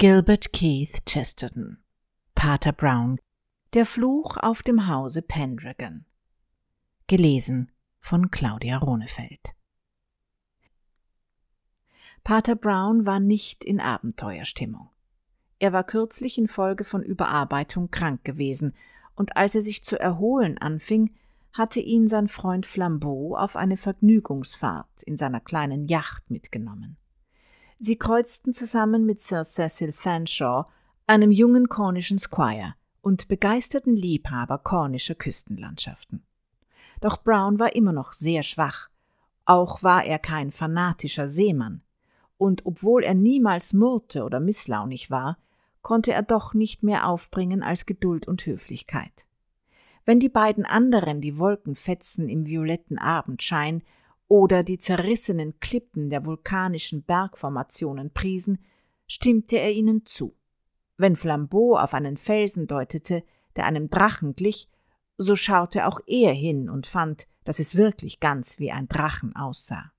Gilbert Keith Chesterton Pater Brown Der Fluch auf dem Hause Pendragon Gelesen von Claudia Ronefeld Pater Brown war nicht in Abenteuerstimmung. Er war kürzlich infolge von Überarbeitung krank gewesen, und als er sich zu erholen anfing, hatte ihn sein Freund Flambeau auf eine Vergnügungsfahrt in seiner kleinen Yacht mitgenommen. Sie kreuzten zusammen mit Sir Cecil Fanshawe, einem jungen kornischen Squire und begeisterten Liebhaber kornischer Küstenlandschaften. Doch Brown war immer noch sehr schwach, auch war er kein fanatischer Seemann, und obwohl er niemals murrte oder misslaunig war, konnte er doch nicht mehr aufbringen als Geduld und Höflichkeit. Wenn die beiden anderen die Wolkenfetzen im violetten Abendschein oder die zerrissenen Klippen der vulkanischen Bergformationen priesen, stimmte er ihnen zu. Wenn Flambeau auf einen Felsen deutete, der einem Drachen glich, so schaute auch er hin und fand, dass es wirklich ganz wie ein Drachen aussah.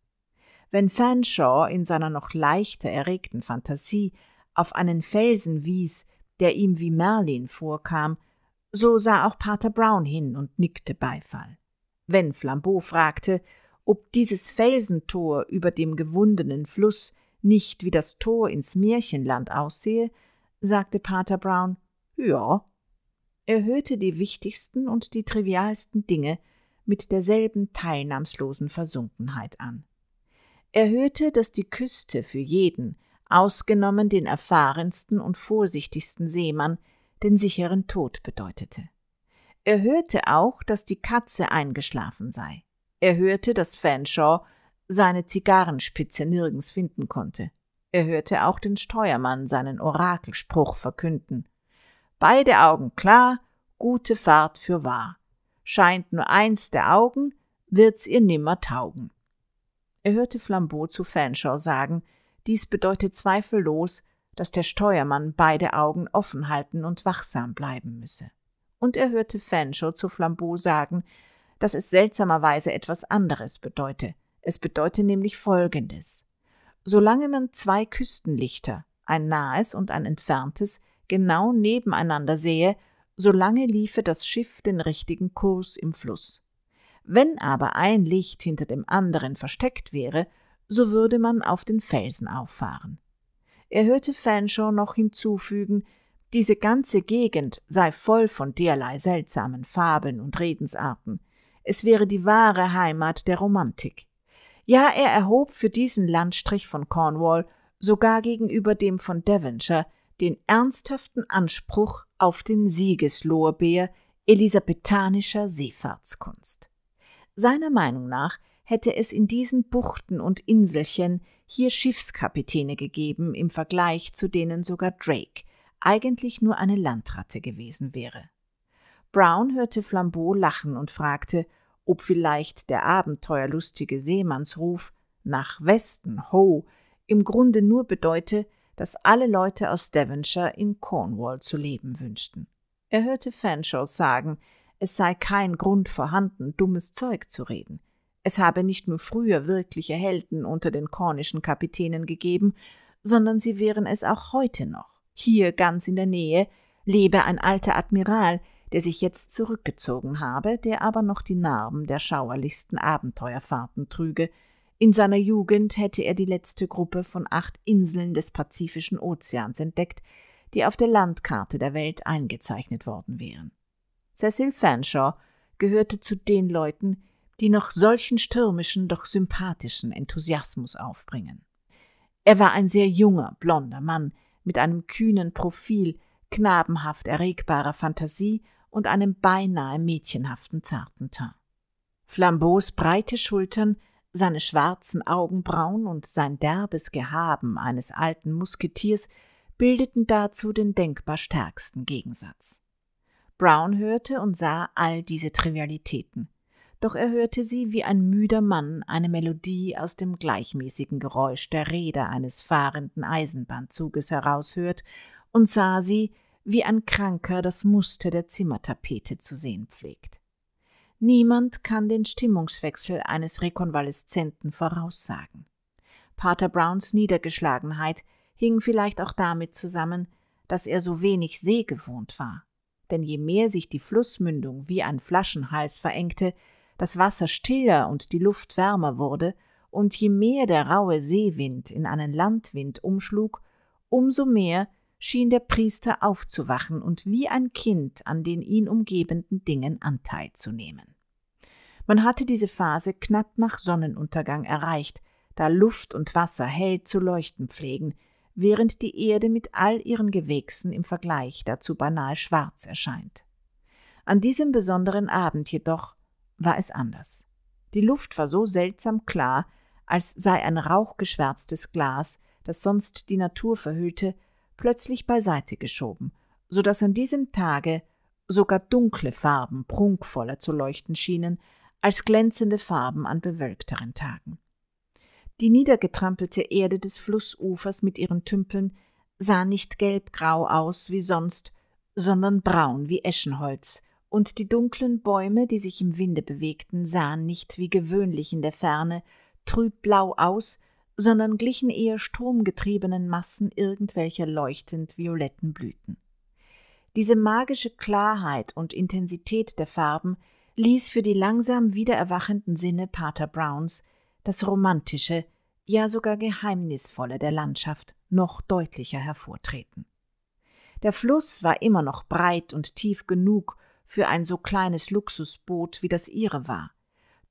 Wenn Fanshawe in seiner noch leichter erregten Fantasie auf einen Felsen wies, der ihm wie Merlin vorkam, so sah auch Pater Brown hin und nickte Beifall. Wenn Flambeau fragte, ob dieses Felsentor über dem gewundenen Fluss nicht wie das Tor ins Märchenland aussehe, sagte Pater Brown Ja. Er hörte die wichtigsten und die trivialsten Dinge mit derselben teilnahmslosen Versunkenheit an. Er hörte, dass die Küste für jeden, ausgenommen den erfahrensten und vorsichtigsten Seemann, den sicheren Tod bedeutete. Er hörte auch, dass die Katze eingeschlafen sei. Er hörte, dass Fanshawe seine Zigarrenspitze nirgends finden konnte. Er hörte auch den Steuermann seinen Orakelspruch verkünden. Beide Augen klar, gute Fahrt für wahr. Scheint nur eins der Augen, wird's ihr nimmer taugen. Er hörte Flambeau zu Fanshawe sagen, dies bedeutet zweifellos, dass der Steuermann beide Augen offen halten und wachsam bleiben müsse. Und er hörte Fanshawe zu Flambeau sagen, dass es seltsamerweise etwas anderes bedeute. Es bedeute nämlich Folgendes. Solange man zwei Küstenlichter, ein nahes und ein entferntes, genau nebeneinander sehe, solange liefe das Schiff den richtigen Kurs im Fluss. Wenn aber ein Licht hinter dem anderen versteckt wäre, so würde man auf den Felsen auffahren. Er hörte Fanshawe noch hinzufügen, diese ganze Gegend sei voll von derlei seltsamen Fabeln und Redensarten es wäre die wahre Heimat der Romantik. Ja, er erhob für diesen Landstrich von Cornwall sogar gegenüber dem von Devonshire den ernsthaften Anspruch auf den Siegeslorbeer elisabethanischer Seefahrtskunst. Seiner Meinung nach hätte es in diesen Buchten und Inselchen hier Schiffskapitäne gegeben im Vergleich zu denen sogar Drake eigentlich nur eine Landratte gewesen wäre. Brown hörte Flambeau lachen und fragte, ob vielleicht der abenteuerlustige Seemannsruf nach Westen, Ho, im Grunde nur bedeute, dass alle Leute aus Devonshire in Cornwall zu leben wünschten. Er hörte Fanshawe sagen, es sei kein Grund vorhanden, dummes Zeug zu reden. Es habe nicht nur früher wirkliche Helden unter den kornischen Kapitänen gegeben, sondern sie wären es auch heute noch. Hier ganz in der Nähe lebe ein alter Admiral, der sich jetzt zurückgezogen habe, der aber noch die Narben der schauerlichsten Abenteuerfahrten trüge. In seiner Jugend hätte er die letzte Gruppe von acht Inseln des Pazifischen Ozeans entdeckt, die auf der Landkarte der Welt eingezeichnet worden wären. Cecil Fanshawe gehörte zu den Leuten, die noch solchen stürmischen, doch sympathischen Enthusiasmus aufbringen. Er war ein sehr junger, blonder Mann mit einem kühnen Profil, knabenhaft erregbarer Fantasie und einem beinahe mädchenhaften zarten Teint. Flambeaus breite Schultern, seine schwarzen Augenbrauen und sein derbes Gehaben eines alten Musketiers bildeten dazu den denkbar stärksten Gegensatz. Brown hörte und sah all diese Trivialitäten, doch er hörte sie wie ein müder Mann eine Melodie aus dem gleichmäßigen Geräusch der Räder eines fahrenden Eisenbahnzuges heraushört und sah sie wie ein Kranker das Muster der Zimmertapete zu sehen pflegt. Niemand kann den Stimmungswechsel eines Rekonvaleszenten voraussagen. Pater Browns Niedergeschlagenheit hing vielleicht auch damit zusammen, dass er so wenig See gewohnt war. Denn je mehr sich die Flussmündung wie ein Flaschenhals verengte, das Wasser stiller und die Luft wärmer wurde, und je mehr der raue Seewind in einen Landwind umschlug, umso mehr schien der Priester aufzuwachen und wie ein Kind an den ihn umgebenden Dingen Anteil zu nehmen. Man hatte diese Phase knapp nach Sonnenuntergang erreicht, da Luft und Wasser hell zu leuchten pflegen, während die Erde mit all ihren Gewächsen im Vergleich dazu beinahe schwarz erscheint. An diesem besonderen Abend jedoch war es anders. Die Luft war so seltsam klar, als sei ein rauchgeschwärztes Glas, das sonst die Natur verhüllte, plötzlich beiseite geschoben, so daß an diesem Tage sogar dunkle Farben prunkvoller zu leuchten schienen als glänzende Farben an bewölkteren Tagen. Die niedergetrampelte Erde des Flussufers mit ihren Tümpeln sah nicht gelbgrau aus wie sonst, sondern braun wie Eschenholz, und die dunklen Bäume, die sich im Winde bewegten, sahen nicht wie gewöhnlich in der Ferne trübblau aus, sondern glichen eher stromgetriebenen Massen irgendwelcher leuchtend violetten Blüten. Diese magische Klarheit und Intensität der Farben ließ für die langsam wiedererwachenden Sinne Pater Browns das Romantische, ja sogar Geheimnisvolle der Landschaft noch deutlicher hervortreten. Der Fluss war immer noch breit und tief genug für ein so kleines Luxusboot wie das ihre war,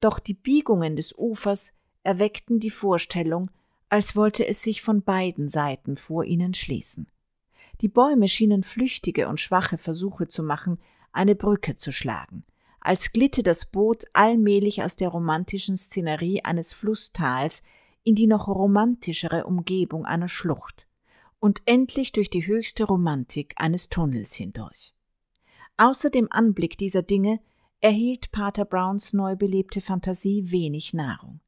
doch die Biegungen des Ufers erweckten die Vorstellung, als wollte es sich von beiden Seiten vor ihnen schließen. Die Bäume schienen flüchtige und schwache Versuche zu machen, eine Brücke zu schlagen, als glitte das Boot allmählich aus der romantischen Szenerie eines Flusstals in die noch romantischere Umgebung einer Schlucht und endlich durch die höchste Romantik eines Tunnels hindurch. Außer dem Anblick dieser Dinge erhielt Pater Browns neu belebte Fantasie wenig Nahrung.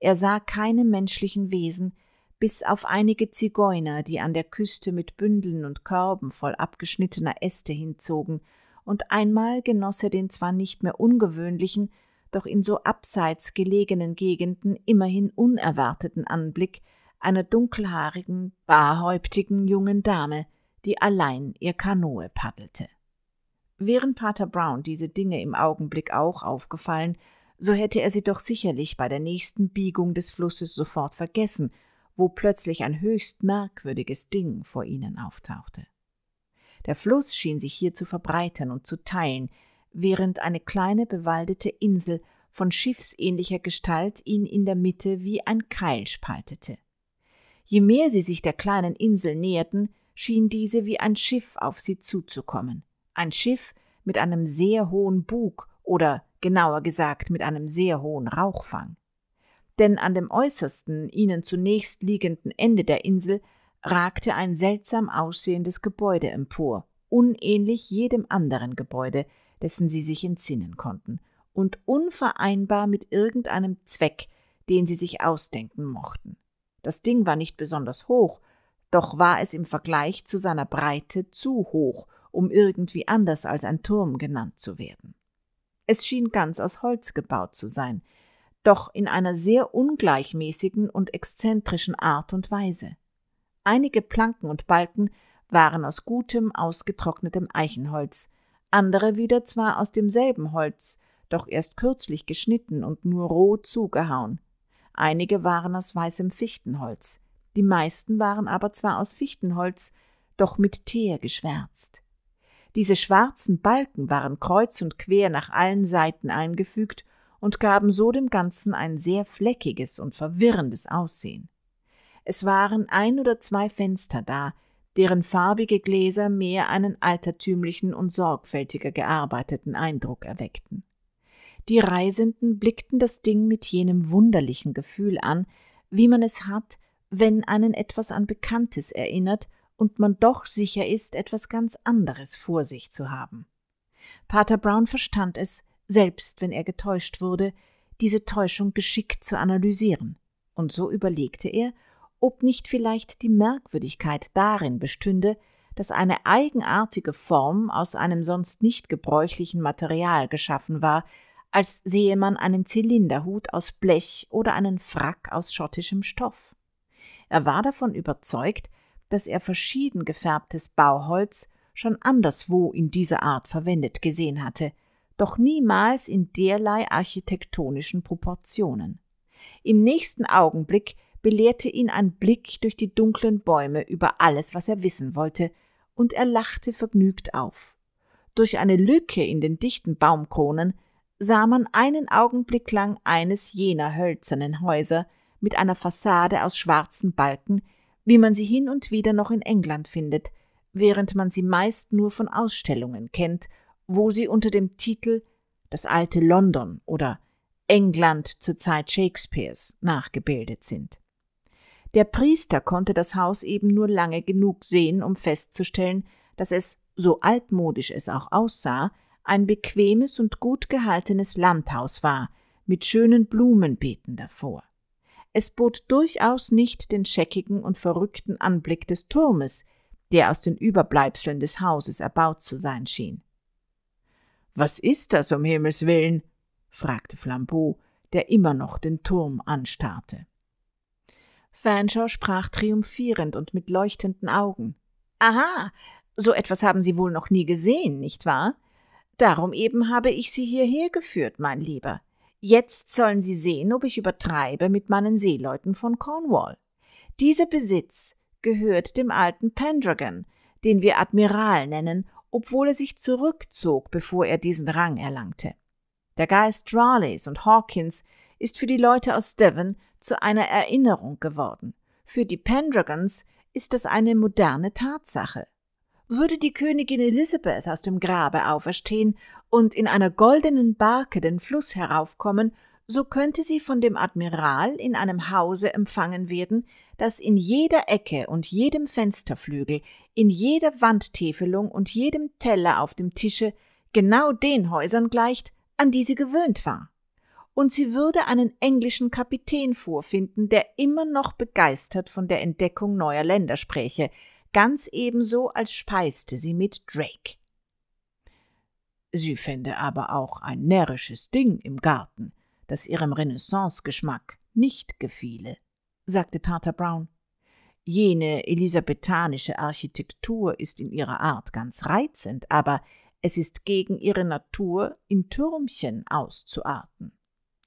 Er sah keine menschlichen Wesen, bis auf einige Zigeuner, die an der Küste mit Bündeln und Körben voll abgeschnittener Äste hinzogen, und einmal genoss er den zwar nicht mehr ungewöhnlichen, doch in so abseits gelegenen Gegenden immerhin unerwarteten Anblick einer dunkelhaarigen, barhäuptigen jungen Dame, die allein ihr Kanoe paddelte. Während Pater Brown diese Dinge im Augenblick auch aufgefallen, so hätte er sie doch sicherlich bei der nächsten Biegung des Flusses sofort vergessen, wo plötzlich ein höchst merkwürdiges Ding vor ihnen auftauchte. Der Fluss schien sich hier zu verbreitern und zu teilen, während eine kleine bewaldete Insel von schiffsähnlicher Gestalt ihn in der Mitte wie ein Keil spaltete. Je mehr sie sich der kleinen Insel näherten, schien diese wie ein Schiff auf sie zuzukommen. Ein Schiff mit einem sehr hohen Bug oder genauer gesagt mit einem sehr hohen Rauchfang. Denn an dem äußersten, ihnen zunächst liegenden Ende der Insel ragte ein seltsam aussehendes Gebäude empor, unähnlich jedem anderen Gebäude, dessen sie sich entsinnen konnten, und unvereinbar mit irgendeinem Zweck, den sie sich ausdenken mochten. Das Ding war nicht besonders hoch, doch war es im Vergleich zu seiner Breite zu hoch, um irgendwie anders als ein Turm genannt zu werden. Es schien ganz aus Holz gebaut zu sein, doch in einer sehr ungleichmäßigen und exzentrischen Art und Weise. Einige Planken und Balken waren aus gutem, ausgetrocknetem Eichenholz, andere wieder zwar aus demselben Holz, doch erst kürzlich geschnitten und nur roh zugehauen. Einige waren aus weißem Fichtenholz, die meisten waren aber zwar aus Fichtenholz, doch mit Teer geschwärzt. Diese schwarzen Balken waren kreuz und quer nach allen Seiten eingefügt und gaben so dem Ganzen ein sehr fleckiges und verwirrendes Aussehen. Es waren ein oder zwei Fenster da, deren farbige Gläser mehr einen altertümlichen und sorgfältiger gearbeiteten Eindruck erweckten. Die Reisenden blickten das Ding mit jenem wunderlichen Gefühl an, wie man es hat, wenn einen etwas an Bekanntes erinnert und man doch sicher ist, etwas ganz anderes vor sich zu haben. Pater Brown verstand es, selbst wenn er getäuscht wurde, diese Täuschung geschickt zu analysieren, und so überlegte er, ob nicht vielleicht die Merkwürdigkeit darin bestünde, dass eine eigenartige Form aus einem sonst nicht gebräuchlichen Material geschaffen war, als sehe man einen Zylinderhut aus Blech oder einen Frack aus schottischem Stoff. Er war davon überzeugt, dass er verschieden gefärbtes Bauholz schon anderswo in dieser Art verwendet gesehen hatte, doch niemals in derlei architektonischen Proportionen. Im nächsten Augenblick belehrte ihn ein Blick durch die dunklen Bäume über alles, was er wissen wollte, und er lachte vergnügt auf. Durch eine Lücke in den dichten Baumkronen sah man einen Augenblick lang eines jener hölzernen Häuser mit einer Fassade aus schwarzen Balken, wie man sie hin und wieder noch in England findet, während man sie meist nur von Ausstellungen kennt, wo sie unter dem Titel Das alte London oder England zur Zeit Shakespeares nachgebildet sind. Der Priester konnte das Haus eben nur lange genug sehen, um festzustellen, dass es, so altmodisch es auch aussah, ein bequemes und gut gehaltenes Landhaus war, mit schönen Blumenbeeten davor. Es bot durchaus nicht den scheckigen und verrückten Anblick des Turmes, der aus den Überbleibseln des Hauses erbaut zu sein schien. Was ist das, um Himmels willen? fragte Flambeau, der immer noch den Turm anstarrte. Fanshawe sprach triumphierend und mit leuchtenden Augen. Aha, so etwas haben Sie wohl noch nie gesehen, nicht wahr? Darum eben habe ich Sie hierher geführt, mein Lieber. Jetzt sollen sie sehen, ob ich übertreibe mit meinen Seeleuten von Cornwall. Dieser Besitz gehört dem alten Pendragon, den wir Admiral nennen, obwohl er sich zurückzog, bevor er diesen Rang erlangte. Der Geist Raleighs und Hawkins ist für die Leute aus Devon zu einer Erinnerung geworden. Für die Pendragons ist das eine moderne Tatsache. Würde die Königin Elizabeth aus dem Grabe auferstehen und in einer goldenen Barke den Fluss heraufkommen, so könnte sie von dem Admiral in einem Hause empfangen werden, das in jeder Ecke und jedem Fensterflügel, in jeder Wandtäfelung und jedem Teller auf dem Tische genau den Häusern gleicht, an die sie gewöhnt war. Und sie würde einen englischen Kapitän vorfinden, der immer noch begeistert von der Entdeckung neuer Länder spräche, ganz ebenso als speiste sie mit Drake. Sie fände aber auch ein närrisches Ding im Garten, das ihrem Renaissance-Geschmack nicht gefiele, sagte Pater Brown. Jene elisabethanische Architektur ist in ihrer Art ganz reizend, aber es ist gegen ihre Natur, in Türmchen auszuarten.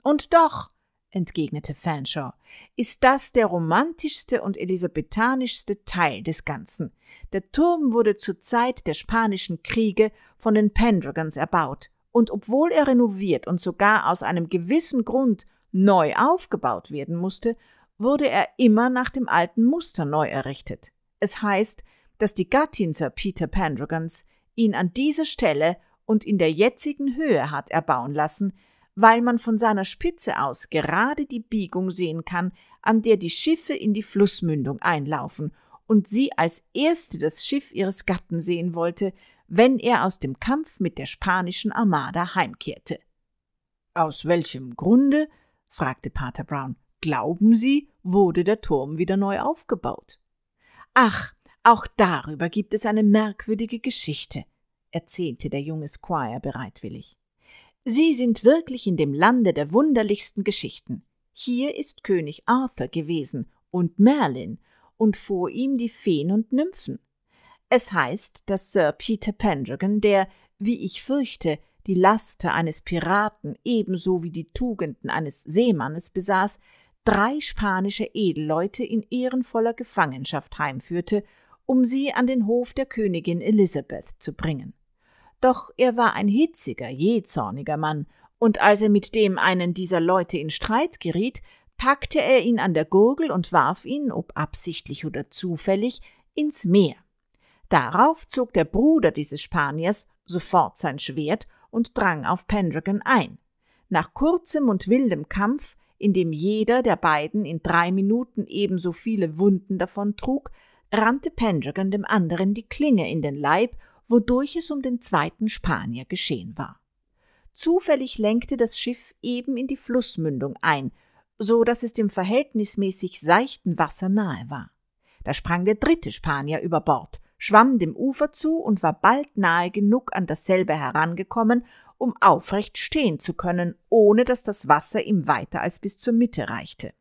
Und doch, entgegnete Fanshawe, ist das der romantischste und elisabethanischste Teil des Ganzen. Der Turm wurde zur Zeit der Spanischen Kriege von den Pendragons erbaut, und obwohl er renoviert und sogar aus einem gewissen Grund neu aufgebaut werden musste, wurde er immer nach dem alten Muster neu errichtet. Es heißt, dass die Gattin Sir Peter Pendragons ihn an dieser Stelle und in der jetzigen Höhe hat erbauen lassen, weil man von seiner Spitze aus gerade die Biegung sehen kann, an der die Schiffe in die Flussmündung einlaufen und sie als erste das Schiff ihres Gatten sehen wollte, wenn er aus dem Kampf mit der spanischen Armada heimkehrte. Aus welchem Grunde, fragte Pater Brown, glauben Sie, wurde der Turm wieder neu aufgebaut? Ach, auch darüber gibt es eine merkwürdige Geschichte, erzählte der junge Squire bereitwillig. Sie sind wirklich in dem Lande der wunderlichsten Geschichten. Hier ist König Arthur gewesen und Merlin und vor ihm die Feen und Nymphen. Es heißt, dass Sir Peter Pendragon, der, wie ich fürchte, die Laster eines Piraten ebenso wie die Tugenden eines Seemannes besaß, drei spanische Edelleute in ehrenvoller Gefangenschaft heimführte, um sie an den Hof der Königin Elisabeth zu bringen. Doch er war ein hitziger, jähzorniger Mann, und als er mit dem einen dieser Leute in Streit geriet, packte er ihn an der Gurgel und warf ihn, ob absichtlich oder zufällig, ins Meer. Darauf zog der Bruder dieses Spaniers sofort sein Schwert und drang auf Pendragon ein. Nach kurzem und wildem Kampf, in dem jeder der beiden in drei Minuten ebenso viele Wunden davontrug, rannte Pendragon dem anderen die Klinge in den Leib wodurch es um den zweiten Spanier geschehen war. Zufällig lenkte das Schiff eben in die Flussmündung ein, so dass es dem verhältnismäßig seichten Wasser nahe war. Da sprang der dritte Spanier über Bord, schwamm dem Ufer zu und war bald nahe genug an dasselbe herangekommen, um aufrecht stehen zu können, ohne dass das Wasser ihm weiter als bis zur Mitte reichte.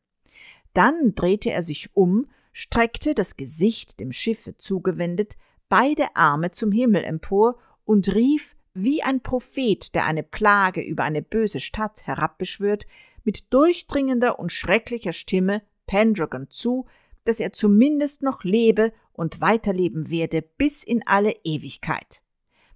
Dann drehte er sich um, streckte das Gesicht dem Schiffe zugewendet, beide Arme zum Himmel empor und rief wie ein Prophet, der eine Plage über eine böse Stadt herabbeschwört, mit durchdringender und schrecklicher Stimme Pendragon zu, dass er zumindest noch lebe und weiterleben werde bis in alle Ewigkeit.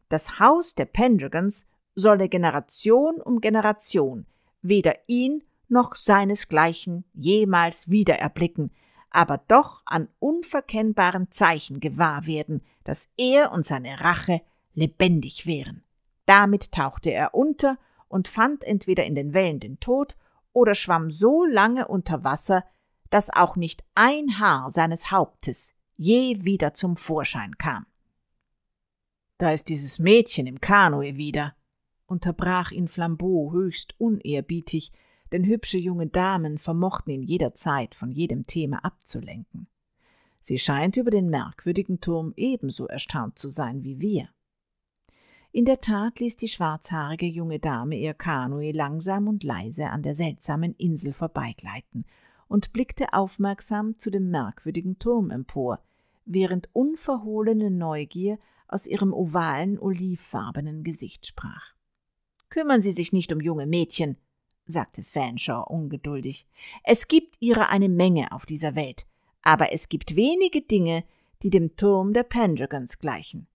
Das Haus der Pendragons solle Generation um Generation weder ihn noch seinesgleichen jemals wieder erblicken, aber doch an unverkennbaren Zeichen gewahr werden, dass er und seine Rache lebendig wären. Damit tauchte er unter und fand entweder in den Wellen den Tod oder schwamm so lange unter Wasser, dass auch nicht ein Haar seines Hauptes je wieder zum Vorschein kam. Da ist dieses Mädchen im Kanoe wieder, unterbrach ihn Flambeau höchst unehrbietig, denn hübsche junge Damen vermochten ihn jederzeit von jedem Thema abzulenken. Sie scheint über den merkwürdigen Turm ebenso erstaunt zu sein wie wir. In der Tat ließ die schwarzhaarige junge Dame ihr Kanue langsam und leise an der seltsamen Insel vorbeigleiten und blickte aufmerksam zu dem merkwürdigen Turm empor, während unverhohlene Neugier aus ihrem ovalen, olivfarbenen Gesicht sprach. Kümmern Sie sich nicht um junge Mädchen, sagte Fanshawe ungeduldig. Es gibt ihrer eine Menge auf dieser Welt, aber es gibt wenige Dinge, die dem Turm der Pendragons gleichen.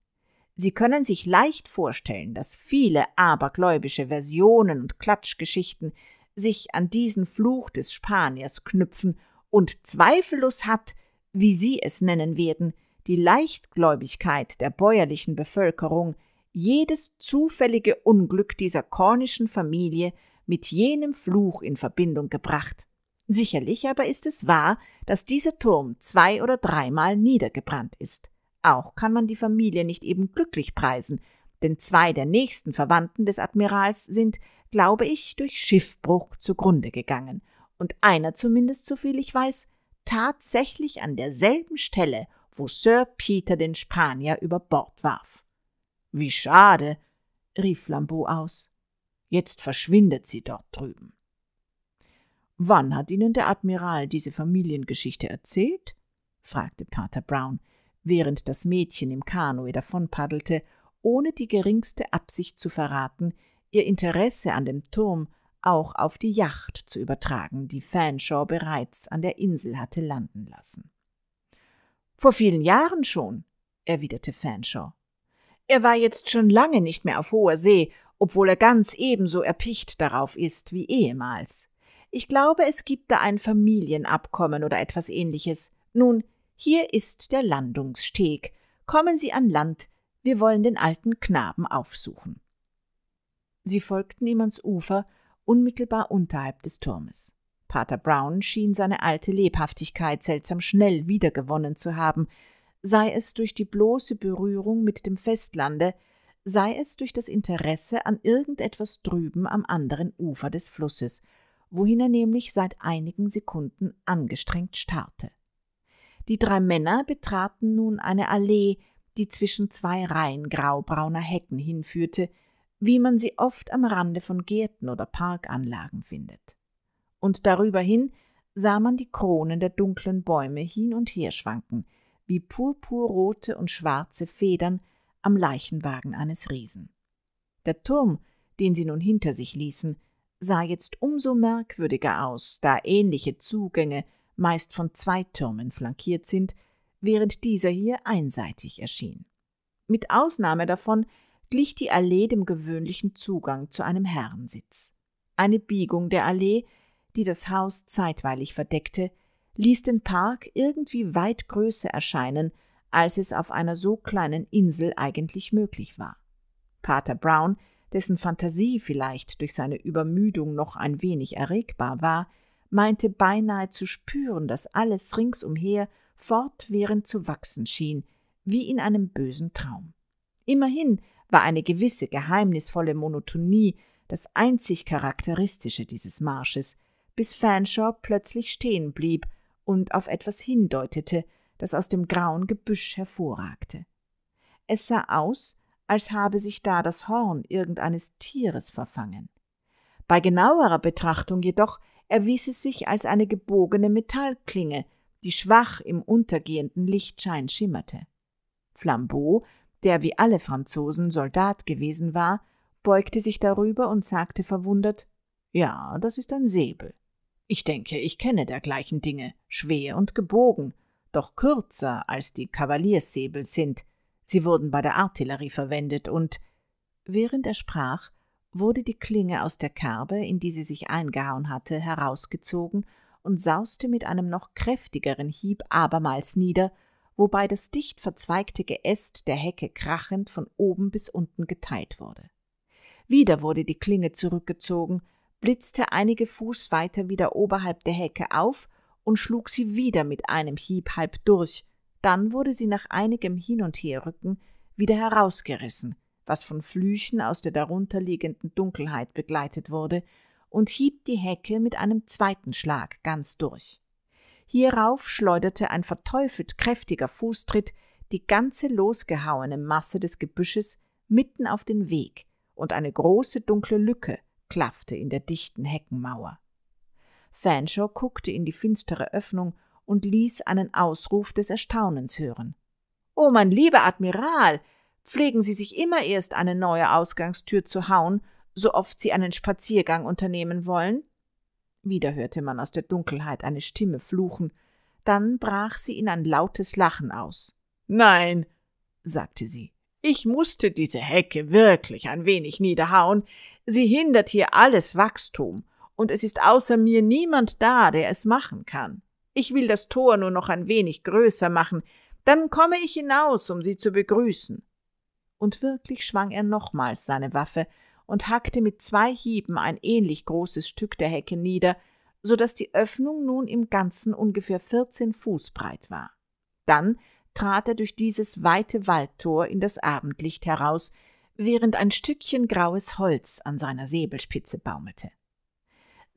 Sie können sich leicht vorstellen, dass viele abergläubische Versionen und Klatschgeschichten sich an diesen Fluch des Spaniers knüpfen und zweifellos hat, wie Sie es nennen werden, die Leichtgläubigkeit der bäuerlichen Bevölkerung jedes zufällige Unglück dieser kornischen Familie mit jenem Fluch in Verbindung gebracht. Sicherlich aber ist es wahr, dass dieser Turm zwei oder dreimal niedergebrannt ist. Auch kann man die Familie nicht eben glücklich preisen, denn zwei der nächsten Verwandten des Admirals sind, glaube ich, durch Schiffbruch zugrunde gegangen, und einer zumindest, soviel ich weiß, tatsächlich an derselben Stelle, wo Sir Peter den Spanier über Bord warf. Wie schade, rief Flambeau aus. Jetzt verschwindet sie dort drüben. Wann hat Ihnen der Admiral diese Familiengeschichte erzählt? fragte Pater Brown, während das Mädchen im Kanue davonpaddelte, ohne die geringste Absicht zu verraten, ihr Interesse an dem Turm auch auf die Yacht zu übertragen, die Fanshawe bereits an der Insel hatte landen lassen. Vor vielen Jahren schon, erwiderte Fanshawe. Er war jetzt schon lange nicht mehr auf hoher See obwohl er ganz ebenso erpicht darauf ist wie ehemals. Ich glaube, es gibt da ein Familienabkommen oder etwas ähnliches. Nun, hier ist der Landungssteg. Kommen Sie an Land, wir wollen den alten Knaben aufsuchen. Sie folgten ihm ans Ufer, unmittelbar unterhalb des Turmes. Pater Brown schien seine alte Lebhaftigkeit seltsam schnell wiedergewonnen zu haben, sei es durch die bloße Berührung mit dem Festlande, sei es durch das Interesse an irgendetwas drüben am anderen Ufer des Flusses, wohin er nämlich seit einigen Sekunden angestrengt starrte. Die drei Männer betraten nun eine Allee, die zwischen zwei Reihen graubrauner Hecken hinführte, wie man sie oft am Rande von Gärten oder Parkanlagen findet. Und darüber hin sah man die Kronen der dunklen Bäume hin und her schwanken, wie purpurrote und schwarze Federn am Leichenwagen eines Riesen. Der Turm, den sie nun hinter sich ließen, sah jetzt umso merkwürdiger aus, da ähnliche Zugänge meist von zwei Türmen flankiert sind, während dieser hier einseitig erschien. Mit Ausnahme davon glich die Allee dem gewöhnlichen Zugang zu einem Herrensitz. Eine Biegung der Allee, die das Haus zeitweilig verdeckte, ließ den Park irgendwie weit größer erscheinen als es auf einer so kleinen Insel eigentlich möglich war. Pater Brown, dessen Fantasie vielleicht durch seine Übermüdung noch ein wenig erregbar war, meinte beinahe zu spüren, dass alles ringsumher fortwährend zu wachsen schien, wie in einem bösen Traum. Immerhin war eine gewisse geheimnisvolle Monotonie das einzig Charakteristische dieses Marsches, bis Fanshawe plötzlich stehen blieb und auf etwas hindeutete, das aus dem grauen Gebüsch hervorragte. Es sah aus, als habe sich da das Horn irgendeines Tieres verfangen. Bei genauerer Betrachtung jedoch erwies es sich als eine gebogene Metallklinge, die schwach im untergehenden Lichtschein schimmerte. Flambeau, der wie alle Franzosen Soldat gewesen war, beugte sich darüber und sagte verwundert Ja, das ist ein Säbel. Ich denke, ich kenne dergleichen Dinge, schwer und gebogen, doch kürzer als die Kavalierssäbel sind. Sie wurden bei der Artillerie verwendet und während er sprach, wurde die Klinge aus der Kerbe, in die sie sich eingehauen hatte, herausgezogen und sauste mit einem noch kräftigeren Hieb abermals nieder, wobei das dicht verzweigte Geäst der Hecke krachend von oben bis unten geteilt wurde. Wieder wurde die Klinge zurückgezogen, blitzte einige Fuß weiter wieder oberhalb der Hecke auf und schlug sie wieder mit einem Hieb halb durch, dann wurde sie nach einigem Hin und Herrücken wieder herausgerissen, was von Flüchen aus der darunterliegenden Dunkelheit begleitet wurde, und hieb die Hecke mit einem zweiten Schlag ganz durch. Hierauf schleuderte ein verteufelt kräftiger Fußtritt die ganze losgehauene Masse des Gebüsches mitten auf den Weg, und eine große dunkle Lücke klaffte in der dichten Heckenmauer. Fanshawe guckte in die finstere Öffnung und ließ einen Ausruf des Erstaunens hören. Oh, mein lieber Admiral, pflegen Sie sich immer erst eine neue Ausgangstür zu hauen, so oft Sie einen Spaziergang unternehmen wollen? Wieder hörte man aus der Dunkelheit eine Stimme fluchen, dann brach sie in ein lautes Lachen aus. Nein, sagte sie, ich musste diese Hecke wirklich ein wenig niederhauen, sie hindert hier alles Wachstum, und es ist außer mir niemand da, der es machen kann. Ich will das Tor nur noch ein wenig größer machen, dann komme ich hinaus, um sie zu begrüßen. Und wirklich schwang er nochmals seine Waffe und hackte mit zwei Hieben ein ähnlich großes Stück der Hecke nieder, so daß die Öffnung nun im Ganzen ungefähr vierzehn Fuß breit war. Dann trat er durch dieses weite Waldtor in das Abendlicht heraus, während ein Stückchen graues Holz an seiner Säbelspitze baumelte.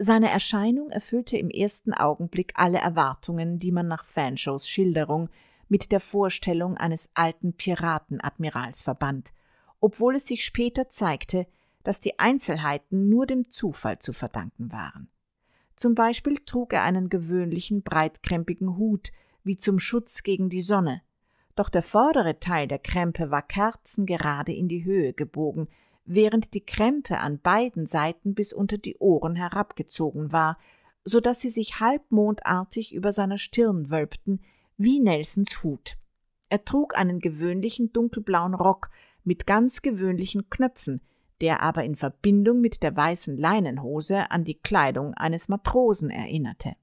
Seine Erscheinung erfüllte im ersten Augenblick alle Erwartungen, die man nach Fanshows Schilderung mit der Vorstellung eines alten Piratenadmirals verband, obwohl es sich später zeigte, dass die Einzelheiten nur dem Zufall zu verdanken waren. Zum Beispiel trug er einen gewöhnlichen breitkrempigen Hut, wie zum Schutz gegen die Sonne, doch der vordere Teil der Krempe war kerzengerade in die Höhe gebogen, während die Krempe an beiden Seiten bis unter die Ohren herabgezogen war, so daß sie sich halbmondartig über seiner Stirn wölbten, wie Nelsons Hut. Er trug einen gewöhnlichen dunkelblauen Rock mit ganz gewöhnlichen Knöpfen, der aber in Verbindung mit der weißen Leinenhose an die Kleidung eines Matrosen erinnerte.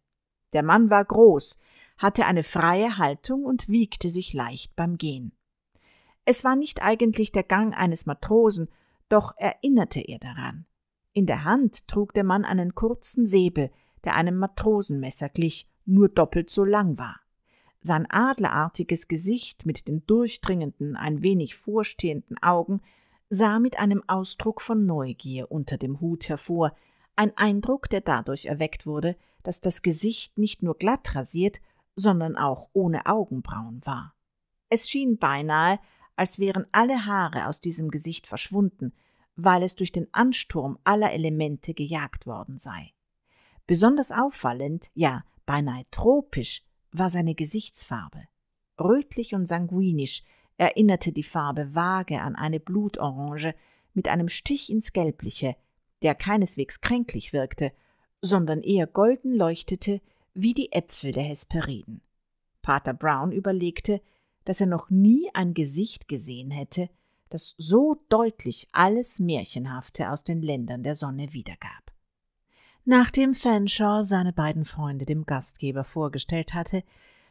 Der Mann war groß, hatte eine freie Haltung und wiegte sich leicht beim Gehen. Es war nicht eigentlich der Gang eines Matrosen, doch erinnerte er daran. In der Hand trug der Mann einen kurzen Säbel, der einem Matrosenmesser glich, nur doppelt so lang war. Sein adlerartiges Gesicht mit den durchdringenden, ein wenig vorstehenden Augen sah mit einem Ausdruck von Neugier unter dem Hut hervor, ein Eindruck, der dadurch erweckt wurde, dass das Gesicht nicht nur glatt rasiert, sondern auch ohne Augenbrauen war. Es schien beinahe, als wären alle Haare aus diesem Gesicht verschwunden, weil es durch den Ansturm aller Elemente gejagt worden sei. Besonders auffallend, ja beinahe tropisch, war seine Gesichtsfarbe. Rötlich und sanguinisch erinnerte die Farbe vage an eine Blutorange mit einem Stich ins Gelbliche, der keineswegs kränklich wirkte, sondern eher golden leuchtete wie die Äpfel der Hesperiden. Pater Brown überlegte, dass er noch nie ein Gesicht gesehen hätte, das so deutlich alles Märchenhafte aus den Ländern der Sonne wiedergab. Nachdem Fanshawe seine beiden Freunde dem Gastgeber vorgestellt hatte,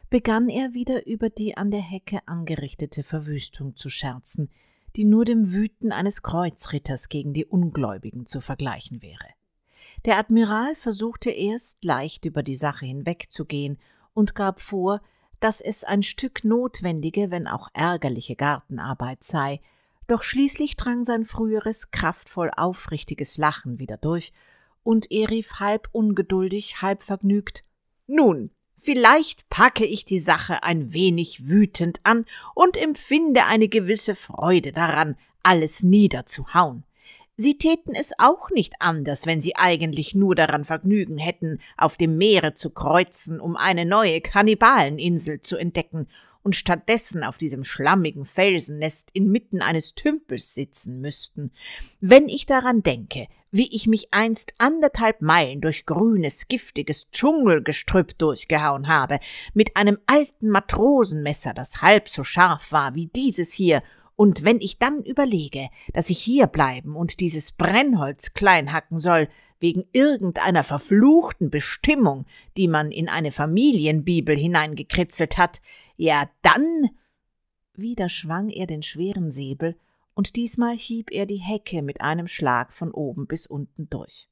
begann er wieder über die an der Hecke angerichtete Verwüstung zu scherzen, die nur dem Wüten eines Kreuzritters gegen die Ungläubigen zu vergleichen wäre. Der Admiral versuchte erst leicht über die Sache hinwegzugehen und gab vor, dass es ein Stück notwendige, wenn auch ärgerliche Gartenarbeit sei, doch schließlich drang sein früheres, kraftvoll aufrichtiges Lachen wieder durch, und er rief halb ungeduldig, halb vergnügt Nun, vielleicht packe ich die Sache ein wenig wütend an und empfinde eine gewisse Freude daran, alles niederzuhauen. Sie täten es auch nicht anders, wenn sie eigentlich nur daran Vergnügen hätten, auf dem Meere zu kreuzen, um eine neue Kannibaleninsel zu entdecken und stattdessen auf diesem schlammigen Felsennest inmitten eines Tümpels sitzen müssten. Wenn ich daran denke, wie ich mich einst anderthalb Meilen durch grünes, giftiges Dschungelgestrüpp durchgehauen habe, mit einem alten Matrosenmesser, das halb so scharf war wie dieses hier, und wenn ich dann überlege, dass ich hier bleiben und dieses Brennholz kleinhacken soll, wegen irgendeiner verfluchten Bestimmung, die man in eine Familienbibel hineingekritzelt hat, ja dann. Wieder schwang er den schweren Säbel, und diesmal hieb er die Hecke mit einem Schlag von oben bis unten durch.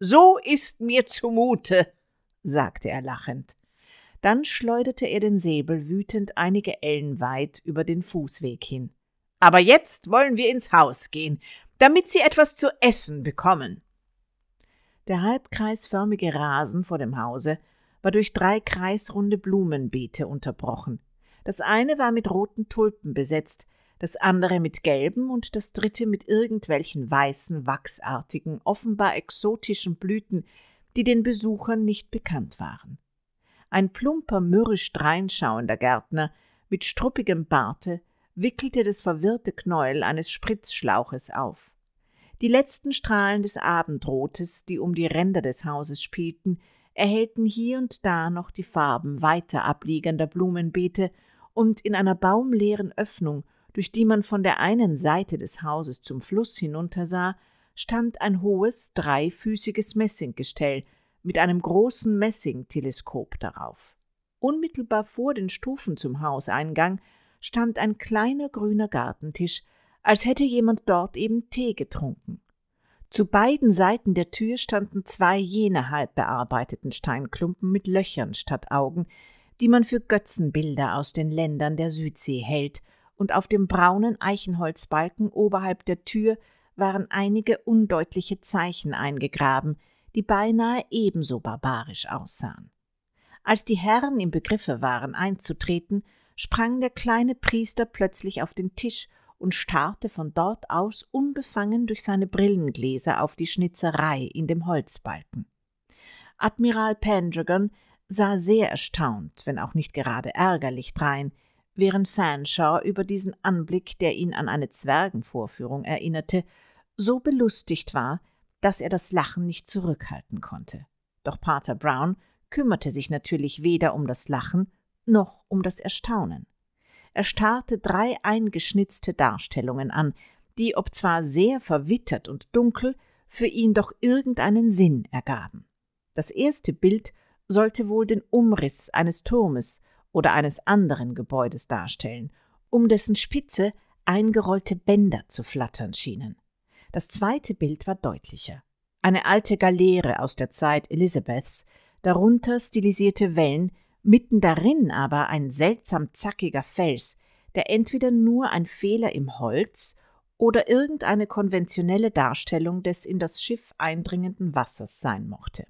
So ist mir zumute, sagte er lachend. Dann schleuderte er den Säbel wütend einige Ellen weit über den Fußweg hin. Aber jetzt wollen wir ins Haus gehen, damit Sie etwas zu essen bekommen. Der halbkreisförmige Rasen vor dem Hause war durch drei kreisrunde Blumenbeete unterbrochen. Das eine war mit roten Tulpen besetzt, das andere mit gelben und das dritte mit irgendwelchen weißen, wachsartigen, offenbar exotischen Blüten, die den Besuchern nicht bekannt waren. Ein plumper, mürrisch dreinschauender Gärtner mit struppigem Barte wickelte das verwirrte Knäuel eines Spritzschlauches auf. Die letzten Strahlen des Abendrotes, die um die Ränder des Hauses spielten, erhellten hier und da noch die Farben weiter abliegender Blumenbeete und in einer baumleeren Öffnung, durch die man von der einen Seite des Hauses zum Fluss hinuntersah, stand ein hohes, dreifüßiges Messinggestell mit einem großen Messingteleskop darauf. Unmittelbar vor den Stufen zum Hauseingang stand ein kleiner grüner Gartentisch, als hätte jemand dort eben Tee getrunken. Zu beiden Seiten der Tür standen zwei jene halb bearbeiteten Steinklumpen mit Löchern statt Augen, die man für Götzenbilder aus den Ländern der Südsee hält, und auf dem braunen Eichenholzbalken oberhalb der Tür waren einige undeutliche Zeichen eingegraben, die beinahe ebenso barbarisch aussahen. Als die Herren im Begriffe waren einzutreten, sprang der kleine Priester plötzlich auf den Tisch und starrte von dort aus unbefangen durch seine Brillengläser auf die Schnitzerei in dem Holzbalken. Admiral Pendragon sah sehr erstaunt, wenn auch nicht gerade ärgerlich drein, während Fanshawe über diesen Anblick, der ihn an eine Zwergenvorführung erinnerte, so belustigt war, dass er das Lachen nicht zurückhalten konnte. Doch Pater Brown kümmerte sich natürlich weder um das Lachen noch um das Erstaunen. Er starrte drei eingeschnitzte Darstellungen an, die, obzwar sehr verwittert und dunkel, für ihn doch irgendeinen Sinn ergaben. Das erste Bild sollte wohl den Umriss eines Turmes oder eines anderen Gebäudes darstellen, um dessen Spitze eingerollte Bänder zu flattern schienen. Das zweite Bild war deutlicher. Eine alte Galeere aus der Zeit Elisabeths, darunter stilisierte Wellen, Mitten darin aber ein seltsam zackiger Fels, der entweder nur ein Fehler im Holz oder irgendeine konventionelle Darstellung des in das Schiff eindringenden Wassers sein mochte.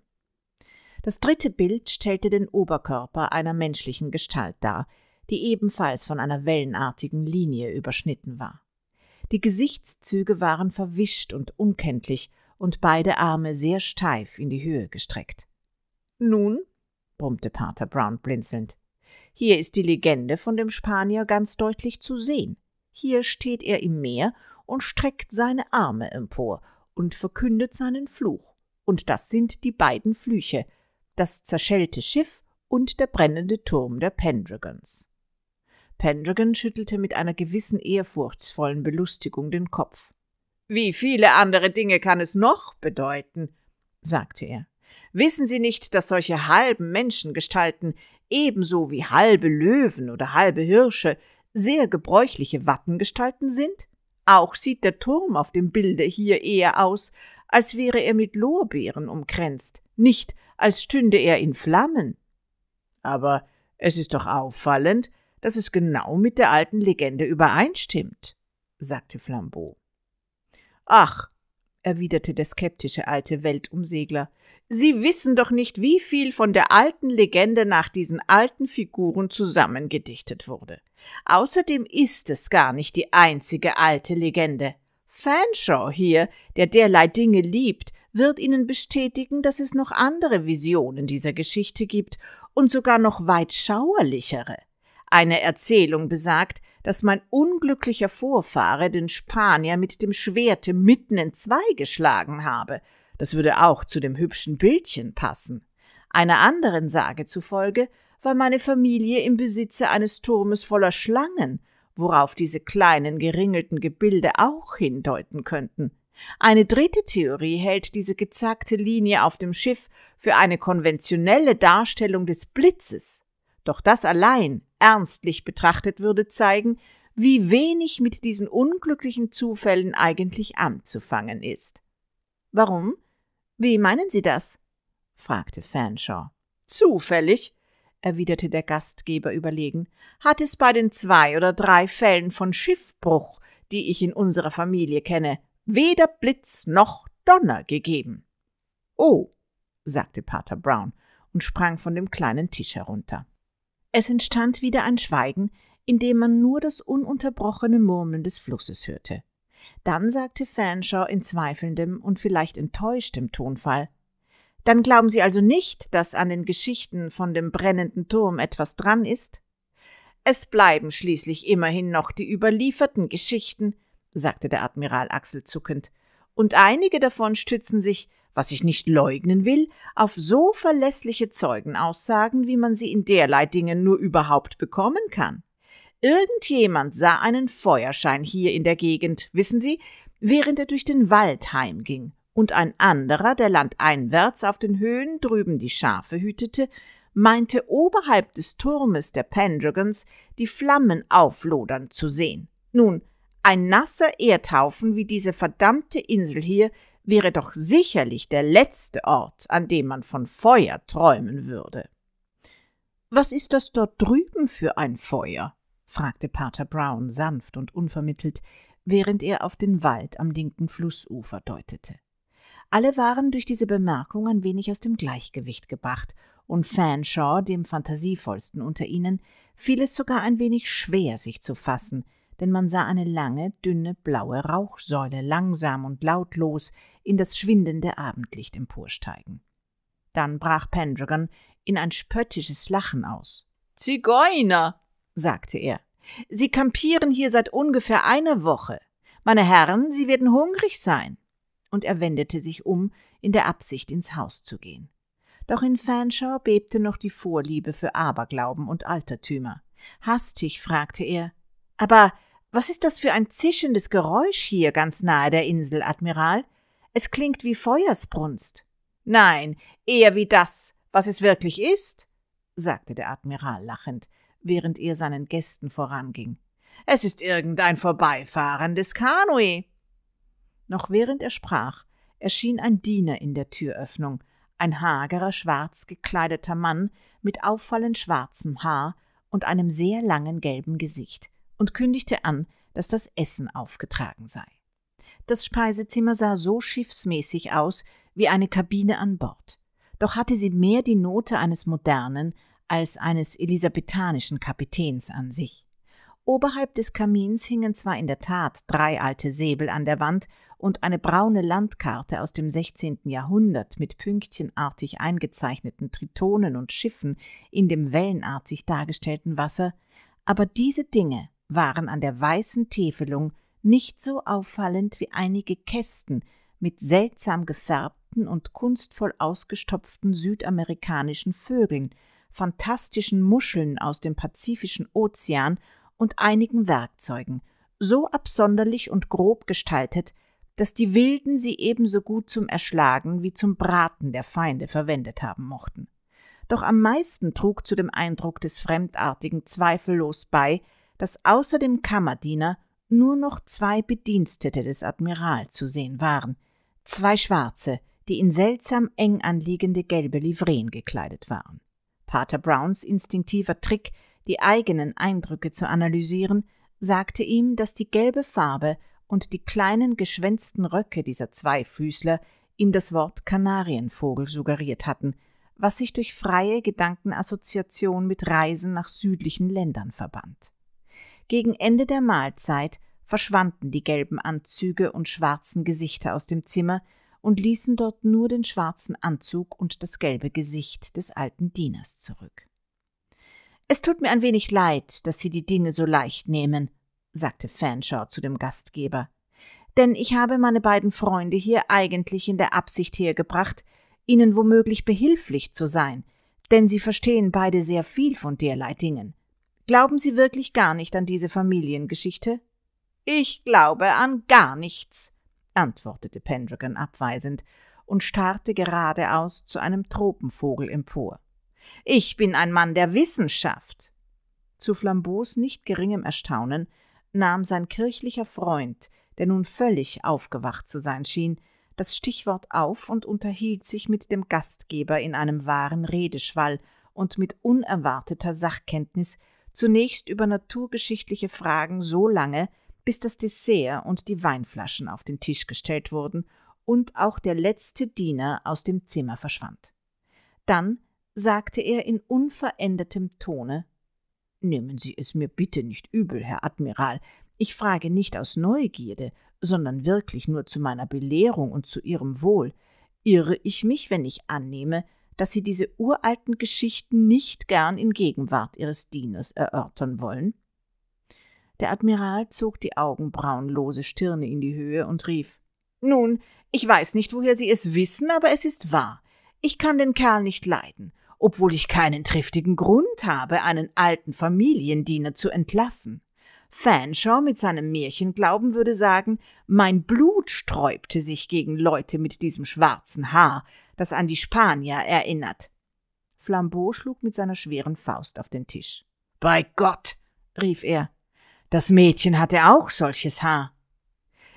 Das dritte Bild stellte den Oberkörper einer menschlichen Gestalt dar, die ebenfalls von einer wellenartigen Linie überschnitten war. Die Gesichtszüge waren verwischt und unkenntlich und beide Arme sehr steif in die Höhe gestreckt. Nun, brummte Pater Brown blinzelnd. Hier ist die Legende von dem Spanier ganz deutlich zu sehen. Hier steht er im Meer und streckt seine Arme empor und verkündet seinen Fluch. Und das sind die beiden Flüche, das zerschellte Schiff und der brennende Turm der Pendragons. Pendragon schüttelte mit einer gewissen ehrfurchtsvollen Belustigung den Kopf. Wie viele andere Dinge kann es noch bedeuten? sagte er. Wissen Sie nicht, dass solche halben Menschengestalten ebenso wie halbe Löwen oder halbe Hirsche sehr gebräuchliche Wappengestalten sind? Auch sieht der Turm auf dem Bilde hier eher aus, als wäre er mit Lorbeeren umkränzt, nicht als stünde er in Flammen. Aber es ist doch auffallend, dass es genau mit der alten Legende übereinstimmt, sagte Flambeau. Ach, erwiderte der skeptische alte Weltumsegler. Sie wissen doch nicht, wie viel von der alten Legende nach diesen alten Figuren zusammengedichtet wurde. Außerdem ist es gar nicht die einzige alte Legende. Fanshawe hier, der derlei Dinge liebt, wird Ihnen bestätigen, dass es noch andere Visionen dieser Geschichte gibt und sogar noch weit schauerlichere. Eine Erzählung besagt, dass mein unglücklicher Vorfahre den Spanier mit dem Schwerte mitten in zwei geschlagen habe. Das würde auch zu dem hübschen Bildchen passen. Einer anderen Sage zufolge war meine Familie im Besitze eines Turmes voller Schlangen, worauf diese kleinen geringelten Gebilde auch hindeuten könnten. Eine dritte Theorie hält diese gezackte Linie auf dem Schiff für eine konventionelle Darstellung des Blitzes. Doch das allein ernstlich betrachtet würde zeigen, wie wenig mit diesen unglücklichen Zufällen eigentlich anzufangen ist. Warum? Wie meinen Sie das? fragte Fanshawe. Zufällig, erwiderte der Gastgeber überlegen, hat es bei den zwei oder drei Fällen von Schiffbruch, die ich in unserer Familie kenne, weder Blitz noch Donner gegeben. Oh, sagte Pater Brown und sprang von dem kleinen Tisch herunter. Es entstand wieder ein Schweigen, in dem man nur das ununterbrochene Murmeln des Flusses hörte. Dann sagte Fanshawe in zweifelndem und vielleicht enttäuschtem Tonfall Dann glauben Sie also nicht, dass an den Geschichten von dem brennenden Turm etwas dran ist? Es bleiben schließlich immerhin noch die überlieferten Geschichten, sagte der Admiral achselzuckend, und einige davon stützen sich was ich nicht leugnen will, auf so verlässliche Zeugenaussagen, wie man sie in derlei Dingen nur überhaupt bekommen kann. Irgendjemand sah einen Feuerschein hier in der Gegend, wissen Sie, während er durch den Wald heimging, und ein anderer, der landeinwärts auf den Höhen drüben die Schafe hütete, meinte oberhalb des Turmes der Pendragons die Flammen auflodern zu sehen. Nun, ein nasser Erdhaufen wie diese verdammte Insel hier wäre doch sicherlich der letzte Ort, an dem man von Feuer träumen würde. Was ist das dort drüben für ein Feuer? fragte Pater Brown sanft und unvermittelt, während er auf den Wald am linken Flussufer deutete. Alle waren durch diese Bemerkung ein wenig aus dem Gleichgewicht gebracht, und Fanshawe, dem fantasievollsten unter ihnen, fiel es sogar ein wenig schwer, sich zu fassen, denn man sah eine lange, dünne, blaue Rauchsäule langsam und lautlos in das schwindende Abendlicht emporsteigen. Dann brach Pendragon in ein spöttisches Lachen aus. Zigeuner, sagte er, Sie kampieren hier seit ungefähr einer Woche. Meine Herren, Sie werden hungrig sein. Und er wendete sich um, in der Absicht, ins Haus zu gehen. Doch in Fanshawe bebte noch die Vorliebe für Aberglauben und Altertümer. Hastig fragte er, aber was ist das für ein zischendes Geräusch hier ganz nahe der Insel, Admiral? Es klingt wie Feuersbrunst. Nein, eher wie das, was es wirklich ist, sagte der Admiral lachend, während er seinen Gästen voranging. Es ist irgendein vorbeifahrendes Kanue. Noch während er sprach, erschien ein Diener in der Türöffnung, ein hagerer, schwarz gekleideter Mann mit auffallend schwarzem Haar und einem sehr langen gelben Gesicht, und kündigte an, dass das Essen aufgetragen sei. Das Speisezimmer sah so schiffsmäßig aus wie eine Kabine an Bord. Doch hatte sie mehr die Note eines modernen als eines elisabethanischen Kapitäns an sich. Oberhalb des Kamins hingen zwar in der Tat drei alte Säbel an der Wand und eine braune Landkarte aus dem 16. Jahrhundert mit pünktchenartig eingezeichneten Tritonen und Schiffen in dem wellenartig dargestellten Wasser, aber diese Dinge waren an der weißen Täfelung nicht so auffallend wie einige Kästen mit seltsam gefärbten und kunstvoll ausgestopften südamerikanischen Vögeln, fantastischen Muscheln aus dem Pazifischen Ozean und einigen Werkzeugen, so absonderlich und grob gestaltet, dass die Wilden sie ebenso gut zum Erschlagen wie zum Braten der Feinde verwendet haben mochten. Doch am meisten trug zu dem Eindruck des Fremdartigen zweifellos bei, dass außer dem Kammerdiener nur noch zwei Bedienstete des Admiral zu sehen waren, zwei Schwarze, die in seltsam eng anliegende gelbe Livreen gekleidet waren. Pater Browns instinktiver Trick, die eigenen Eindrücke zu analysieren, sagte ihm, dass die gelbe Farbe und die kleinen geschwänzten Röcke dieser Zweifüßler ihm das Wort Kanarienvogel suggeriert hatten, was sich durch freie Gedankenassoziation mit Reisen nach südlichen Ländern verband. Gegen Ende der Mahlzeit verschwanden die gelben Anzüge und schwarzen Gesichter aus dem Zimmer und ließen dort nur den schwarzen Anzug und das gelbe Gesicht des alten Dieners zurück. Es tut mir ein wenig leid, dass Sie die Dinge so leicht nehmen, sagte Fanshawe zu dem Gastgeber, denn ich habe meine beiden Freunde hier eigentlich in der Absicht hergebracht, Ihnen womöglich behilflich zu sein, denn Sie verstehen beide sehr viel von derlei Dingen. Glauben Sie wirklich gar nicht an diese Familiengeschichte? Ich glaube an gar nichts, antwortete Pendragon abweisend und starrte geradeaus zu einem Tropenvogel empor. Ich bin ein Mann der Wissenschaft. Zu Flambeaus nicht geringem Erstaunen nahm sein kirchlicher Freund, der nun völlig aufgewacht zu sein schien, das Stichwort auf und unterhielt sich mit dem Gastgeber in einem wahren Redeschwall und mit unerwarteter Sachkenntnis zunächst über naturgeschichtliche Fragen so lange, bis das Dessert und die Weinflaschen auf den Tisch gestellt wurden und auch der letzte Diener aus dem Zimmer verschwand. Dann sagte er in unverändertem Tone Nehmen Sie es mir bitte nicht übel, Herr Admiral, ich frage nicht aus Neugierde, sondern wirklich nur zu meiner Belehrung und zu Ihrem Wohl. Irre ich mich, wenn ich annehme, dass sie diese uralten Geschichten nicht gern in Gegenwart ihres Dieners erörtern wollen? Der Admiral zog die Augenbrauen Stirne in die Höhe und rief Nun, ich weiß nicht, woher Sie es wissen, aber es ist wahr. Ich kann den Kerl nicht leiden, obwohl ich keinen triftigen Grund habe, einen alten Familiendiener zu entlassen. Fanshawe mit seinem Märchenglauben würde sagen, mein Blut sträubte sich gegen Leute mit diesem schwarzen Haar, das an die Spanier erinnert. Flambeau schlug mit seiner schweren Faust auf den Tisch. Bei Gott, rief er, das Mädchen hatte auch solches Haar.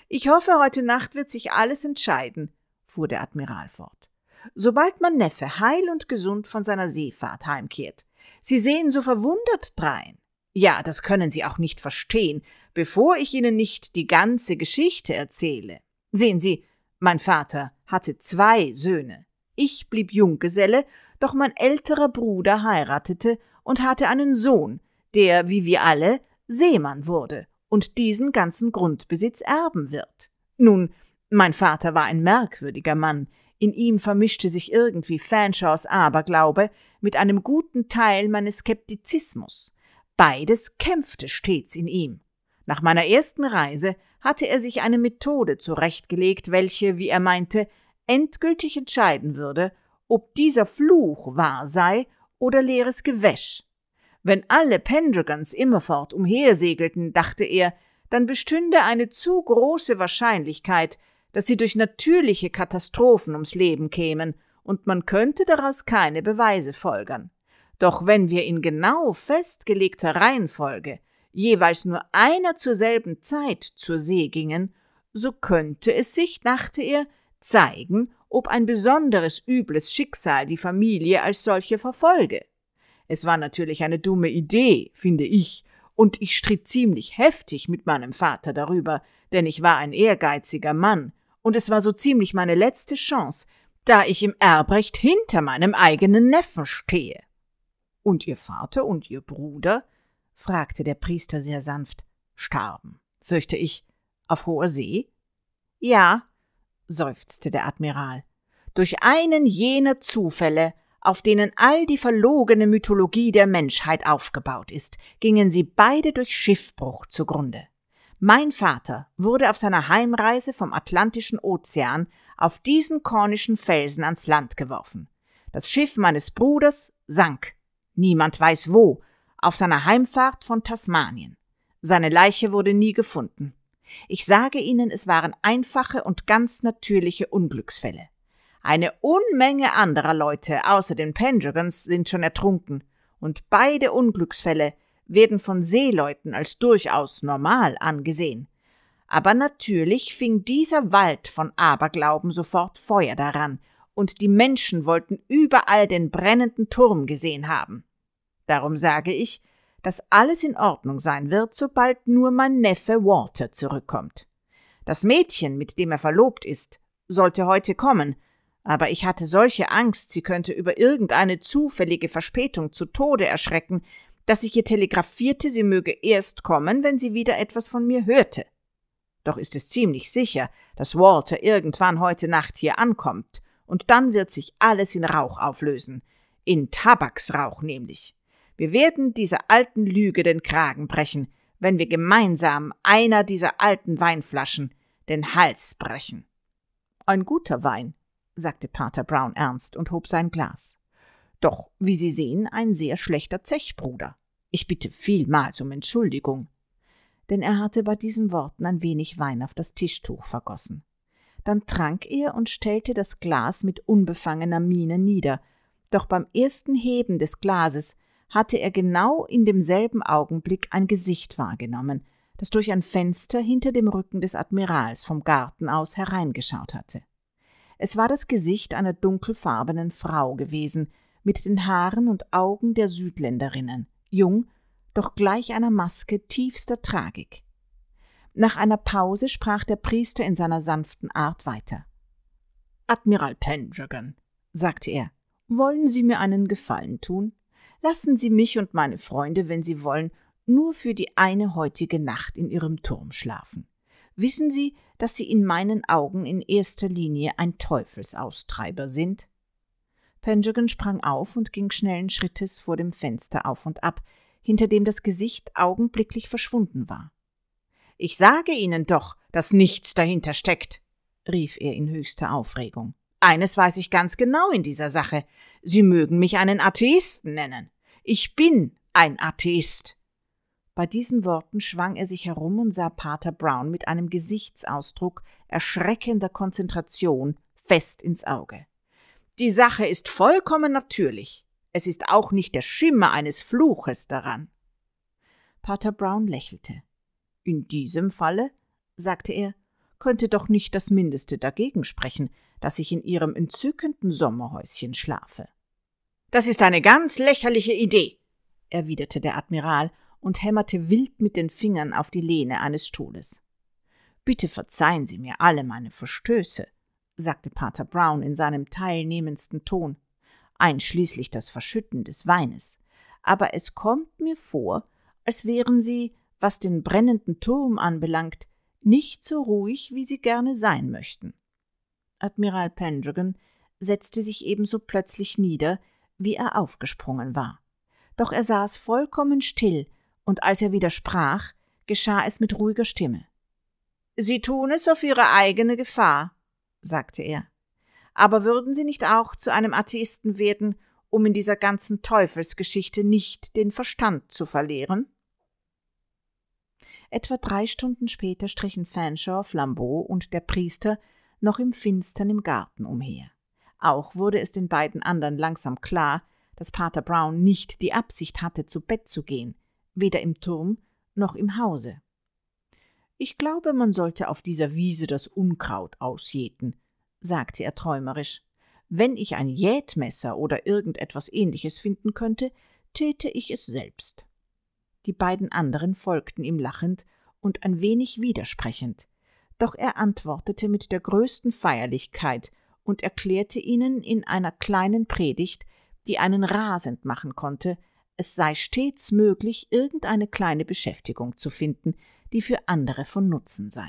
Ich hoffe, heute Nacht wird sich alles entscheiden, fuhr der Admiral fort. Sobald mein Neffe heil und gesund von seiner Seefahrt heimkehrt. Sie sehen so verwundert drein. Ja, das können Sie auch nicht verstehen, bevor ich Ihnen nicht die ganze Geschichte erzähle. Sehen Sie, mein Vater hatte zwei Söhne. Ich blieb Junggeselle, doch mein älterer Bruder heiratete und hatte einen Sohn, der, wie wir alle, Seemann wurde und diesen ganzen Grundbesitz erben wird. Nun, mein Vater war ein merkwürdiger Mann, in ihm vermischte sich irgendwie Fanshaws Aberglaube mit einem guten Teil meines Skeptizismus. Beides kämpfte stets in ihm. Nach meiner ersten Reise hatte er sich eine Methode zurechtgelegt, welche, wie er meinte, endgültig entscheiden würde, ob dieser Fluch wahr sei oder leeres Gewäsch. Wenn alle Pendragons immerfort umhersegelten, dachte er, dann bestünde eine zu große Wahrscheinlichkeit, dass sie durch natürliche Katastrophen ums Leben kämen, und man könnte daraus keine Beweise folgern. Doch wenn wir in genau festgelegter Reihenfolge jeweils nur einer zur selben Zeit zur See gingen, so könnte es sich, dachte er, zeigen, ob ein besonderes übles Schicksal die Familie als solche verfolge. Es war natürlich eine dumme Idee, finde ich, und ich stritt ziemlich heftig mit meinem Vater darüber, denn ich war ein ehrgeiziger Mann, und es war so ziemlich meine letzte Chance, da ich im Erbrecht hinter meinem eigenen Neffen stehe. Und ihr Vater und ihr Bruder? fragte der Priester sehr sanft. Starben, fürchte ich, auf hoher See? Ja, seufzte der Admiral. Durch einen jener Zufälle, auf denen all die verlogene Mythologie der Menschheit aufgebaut ist, gingen sie beide durch Schiffbruch zugrunde. Mein Vater wurde auf seiner Heimreise vom Atlantischen Ozean auf diesen kornischen Felsen ans Land geworfen. Das Schiff meines Bruders sank. Niemand weiß wo, auf seiner Heimfahrt von Tasmanien. Seine Leiche wurde nie gefunden. Ich sage Ihnen, es waren einfache und ganz natürliche Unglücksfälle. Eine Unmenge anderer Leute außer den Pendragons sind schon ertrunken, und beide Unglücksfälle werden von Seeleuten als durchaus normal angesehen. Aber natürlich fing dieser Wald von Aberglauben sofort Feuer daran, und die Menschen wollten überall den brennenden Turm gesehen haben. Darum sage ich, dass alles in Ordnung sein wird, sobald nur mein Neffe Walter zurückkommt. Das Mädchen, mit dem er verlobt ist, sollte heute kommen, aber ich hatte solche Angst, sie könnte über irgendeine zufällige Verspätung zu Tode erschrecken, dass ich ihr telegrafierte, sie möge erst kommen, wenn sie wieder etwas von mir hörte. Doch ist es ziemlich sicher, dass Walter irgendwann heute Nacht hier ankommt, und dann wird sich alles in Rauch auflösen, in Tabaksrauch nämlich. Wir werden dieser alten Lüge den Kragen brechen, wenn wir gemeinsam einer dieser alten Weinflaschen den Hals brechen. Ein guter Wein, sagte Pater Brown ernst und hob sein Glas. Doch, wie Sie sehen, ein sehr schlechter Zechbruder. Ich bitte vielmals um Entschuldigung. Denn er hatte bei diesen Worten ein wenig Wein auf das Tischtuch vergossen. Dann trank er und stellte das Glas mit unbefangener Miene nieder, doch beim ersten Heben des Glases hatte er genau in demselben Augenblick ein Gesicht wahrgenommen, das durch ein Fenster hinter dem Rücken des Admirals vom Garten aus hereingeschaut hatte. Es war das Gesicht einer dunkelfarbenen Frau gewesen, mit den Haaren und Augen der Südländerinnen, jung, doch gleich einer Maske tiefster Tragik. Nach einer Pause sprach der Priester in seiner sanften Art weiter. Admiral Pendragon, sagte er, wollen Sie mir einen Gefallen tun? lassen Sie mich und meine Freunde, wenn Sie wollen, nur für die eine heutige Nacht in Ihrem Turm schlafen. Wissen Sie, dass Sie in meinen Augen in erster Linie ein Teufelsaustreiber sind? Pendragon sprang auf und ging schnellen Schrittes vor dem Fenster auf und ab, hinter dem das Gesicht augenblicklich verschwunden war. Ich sage Ihnen doch, dass nichts dahinter steckt, rief er in höchster Aufregung. Eines weiß ich ganz genau in dieser Sache. Sie mögen mich einen Atheisten nennen. Ich bin ein Atheist. Bei diesen Worten schwang er sich herum und sah Pater Brown mit einem Gesichtsausdruck erschreckender Konzentration fest ins Auge. Die Sache ist vollkommen natürlich. Es ist auch nicht der Schimmer eines Fluches daran. Pater Brown lächelte. In diesem Falle, sagte er, könnte doch nicht das Mindeste dagegen sprechen, dass ich in ihrem entzückenden Sommerhäuschen schlafe. Das ist eine ganz lächerliche Idee, erwiderte der Admiral und hämmerte wild mit den Fingern auf die Lehne eines Stuhles. Bitte verzeihen Sie mir alle meine Verstöße, sagte Pater Brown in seinem teilnehmendsten Ton, einschließlich das Verschütten des Weines. Aber es kommt mir vor, als wären Sie, was den brennenden Turm anbelangt, nicht so ruhig, wie Sie gerne sein möchten. Admiral Pendragon setzte sich ebenso plötzlich nieder, wie er aufgesprungen war. Doch er saß vollkommen still, und als er wieder sprach, geschah es mit ruhiger Stimme. Sie tun es auf ihre eigene Gefahr, sagte er. Aber würden Sie nicht auch zu einem Atheisten werden, um in dieser ganzen Teufelsgeschichte nicht den Verstand zu verlieren? Etwa drei Stunden später strichen Fanshawe, Flambeau und der Priester noch im Finstern im Garten umher. Auch wurde es den beiden anderen langsam klar, dass Pater Brown nicht die Absicht hatte, zu Bett zu gehen, weder im Turm noch im Hause. Ich glaube, man sollte auf dieser Wiese das Unkraut ausjäten, sagte er träumerisch. Wenn ich ein Jätmesser oder irgendetwas ähnliches finden könnte, täte ich es selbst. Die beiden anderen folgten ihm lachend und ein wenig widersprechend. Doch er antwortete mit der größten Feierlichkeit und erklärte ihnen in einer kleinen Predigt, die einen rasend machen konnte, es sei stets möglich, irgendeine kleine Beschäftigung zu finden, die für andere von Nutzen sei.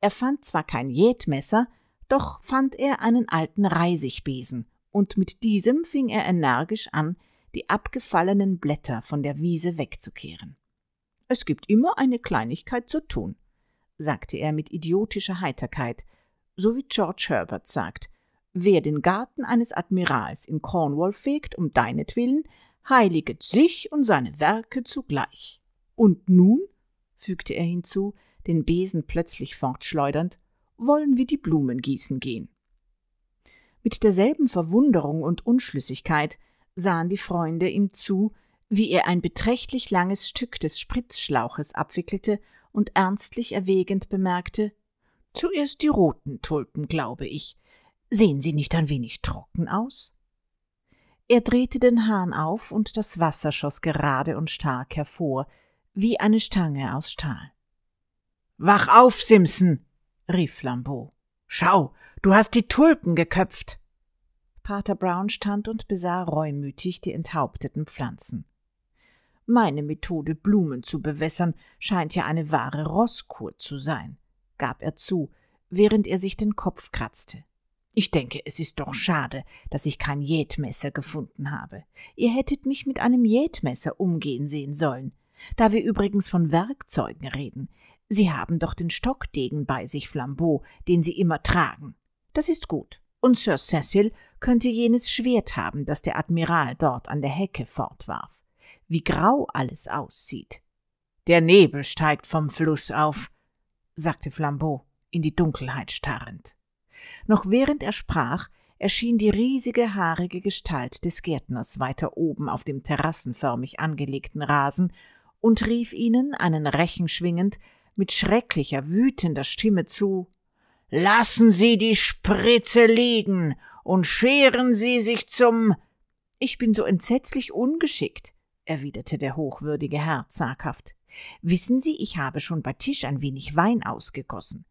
Er fand zwar kein Jätmesser, doch fand er einen alten Reisigbesen, und mit diesem fing er energisch an, die abgefallenen Blätter von der Wiese wegzukehren. Es gibt immer eine Kleinigkeit zu tun, sagte er mit idiotischer Heiterkeit, so wie George Herbert sagt, wer den Garten eines Admirals in Cornwall fegt um deinetwillen, heiliget sich und seine Werke zugleich. Und nun, fügte er hinzu, den Besen plötzlich fortschleudernd, wollen wir die Blumen gießen gehen. Mit derselben Verwunderung und Unschlüssigkeit sahen die Freunde ihm zu, wie er ein beträchtlich langes Stück des Spritzschlauches abwickelte und ernstlich erwägend bemerkte Zuerst die roten Tulpen, glaube ich. Sehen sie nicht ein wenig trocken aus? Er drehte den Hahn auf, und das Wasser schoss gerade und stark hervor, wie eine Stange aus Stahl. Wach auf, Simpson, rief Lambeau. Schau, du hast die Tulpen geköpft. Pater Brown stand und besah reumütig die enthaupteten Pflanzen. Meine Methode, Blumen zu bewässern, scheint ja eine wahre Rosskur zu sein, gab er zu, während er sich den Kopf kratzte. Ich denke, es ist doch schade, dass ich kein Jätmesser gefunden habe. Ihr hättet mich mit einem Jätmesser umgehen sehen sollen. Da wir übrigens von Werkzeugen reden, Sie haben doch den Stockdegen bei sich, Flambeau, den Sie immer tragen. Das ist gut. Und Sir Cecil könnte jenes Schwert haben, das der Admiral dort an der Hecke fortwarf wie grau alles aussieht. Der Nebel steigt vom Fluss auf, sagte Flambeau, in die Dunkelheit starrend. Noch während er sprach, erschien die riesige haarige Gestalt des Gärtners weiter oben auf dem terrassenförmig angelegten Rasen und rief ihnen, einen Rechen schwingend, mit schrecklicher, wütender Stimme zu Lassen Sie die Spritze liegen und scheren Sie sich zum. Ich bin so entsetzlich ungeschickt, erwiderte der hochwürdige Herr zaghaft. Wissen Sie, ich habe schon bei Tisch ein wenig Wein ausgegossen.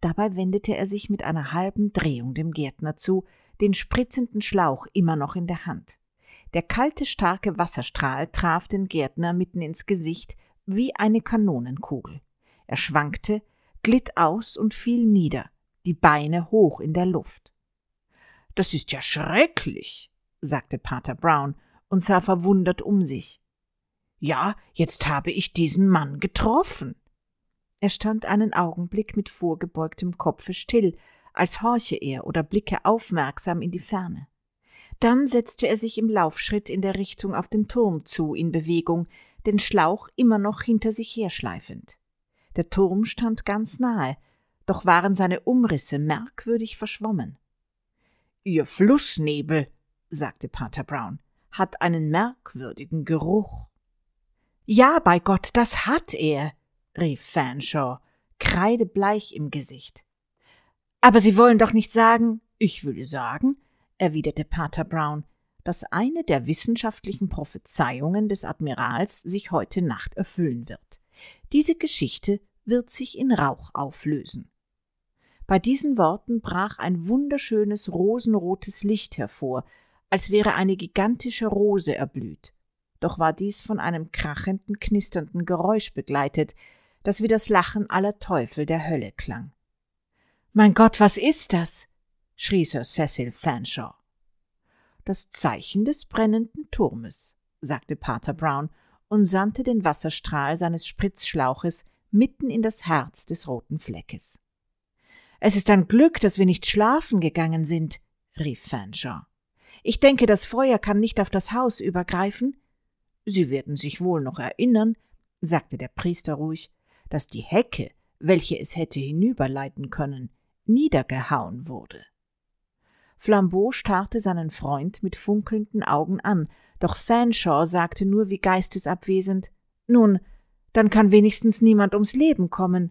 Dabei wendete er sich mit einer halben Drehung dem Gärtner zu, den spritzenden Schlauch immer noch in der Hand. Der kalte, starke Wasserstrahl traf den Gärtner mitten ins Gesicht wie eine Kanonenkugel. Er schwankte, glitt aus und fiel nieder, die Beine hoch in der Luft. Das ist ja schrecklich, sagte Pater Brown und sah verwundert um sich. Ja, jetzt habe ich diesen Mann getroffen. Er stand einen Augenblick mit vorgebeugtem Kopfe still, als horche er oder blicke aufmerksam in die Ferne. Dann setzte er sich im Laufschritt in der Richtung auf den Turm zu in Bewegung, den Schlauch immer noch hinter sich herschleifend. Der Turm stand ganz nahe, doch waren seine Umrisse merkwürdig verschwommen. Ihr Flussnebel, sagte Pater Brown hat einen merkwürdigen Geruch. Ja, bei Gott, das hat er, rief Fanshawe, kreidebleich im Gesicht. Aber Sie wollen doch nicht sagen, ich würde sagen, erwiderte Pater Brown, dass eine der wissenschaftlichen Prophezeiungen des Admirals sich heute Nacht erfüllen wird. Diese Geschichte wird sich in Rauch auflösen. Bei diesen Worten brach ein wunderschönes rosenrotes Licht hervor, als wäre eine gigantische Rose erblüht. Doch war dies von einem krachenden, knisternden Geräusch begleitet, das wie das Lachen aller Teufel der Hölle klang. Mein Gott, was ist das? schrie Sir Cecil Fanshawe. Das Zeichen des brennenden Turmes, sagte Pater Brown und sandte den Wasserstrahl seines Spritzschlauches mitten in das Herz des roten Fleckes. Es ist ein Glück, dass wir nicht schlafen gegangen sind, rief Fanshawe. Ich denke, das Feuer kann nicht auf das Haus übergreifen. Sie werden sich wohl noch erinnern, sagte der Priester ruhig, dass die Hecke, welche es hätte hinüberleiten können, niedergehauen wurde. Flambeau starrte seinen Freund mit funkelnden Augen an, doch Fanshawe sagte nur wie geistesabwesend Nun, dann kann wenigstens niemand ums Leben kommen.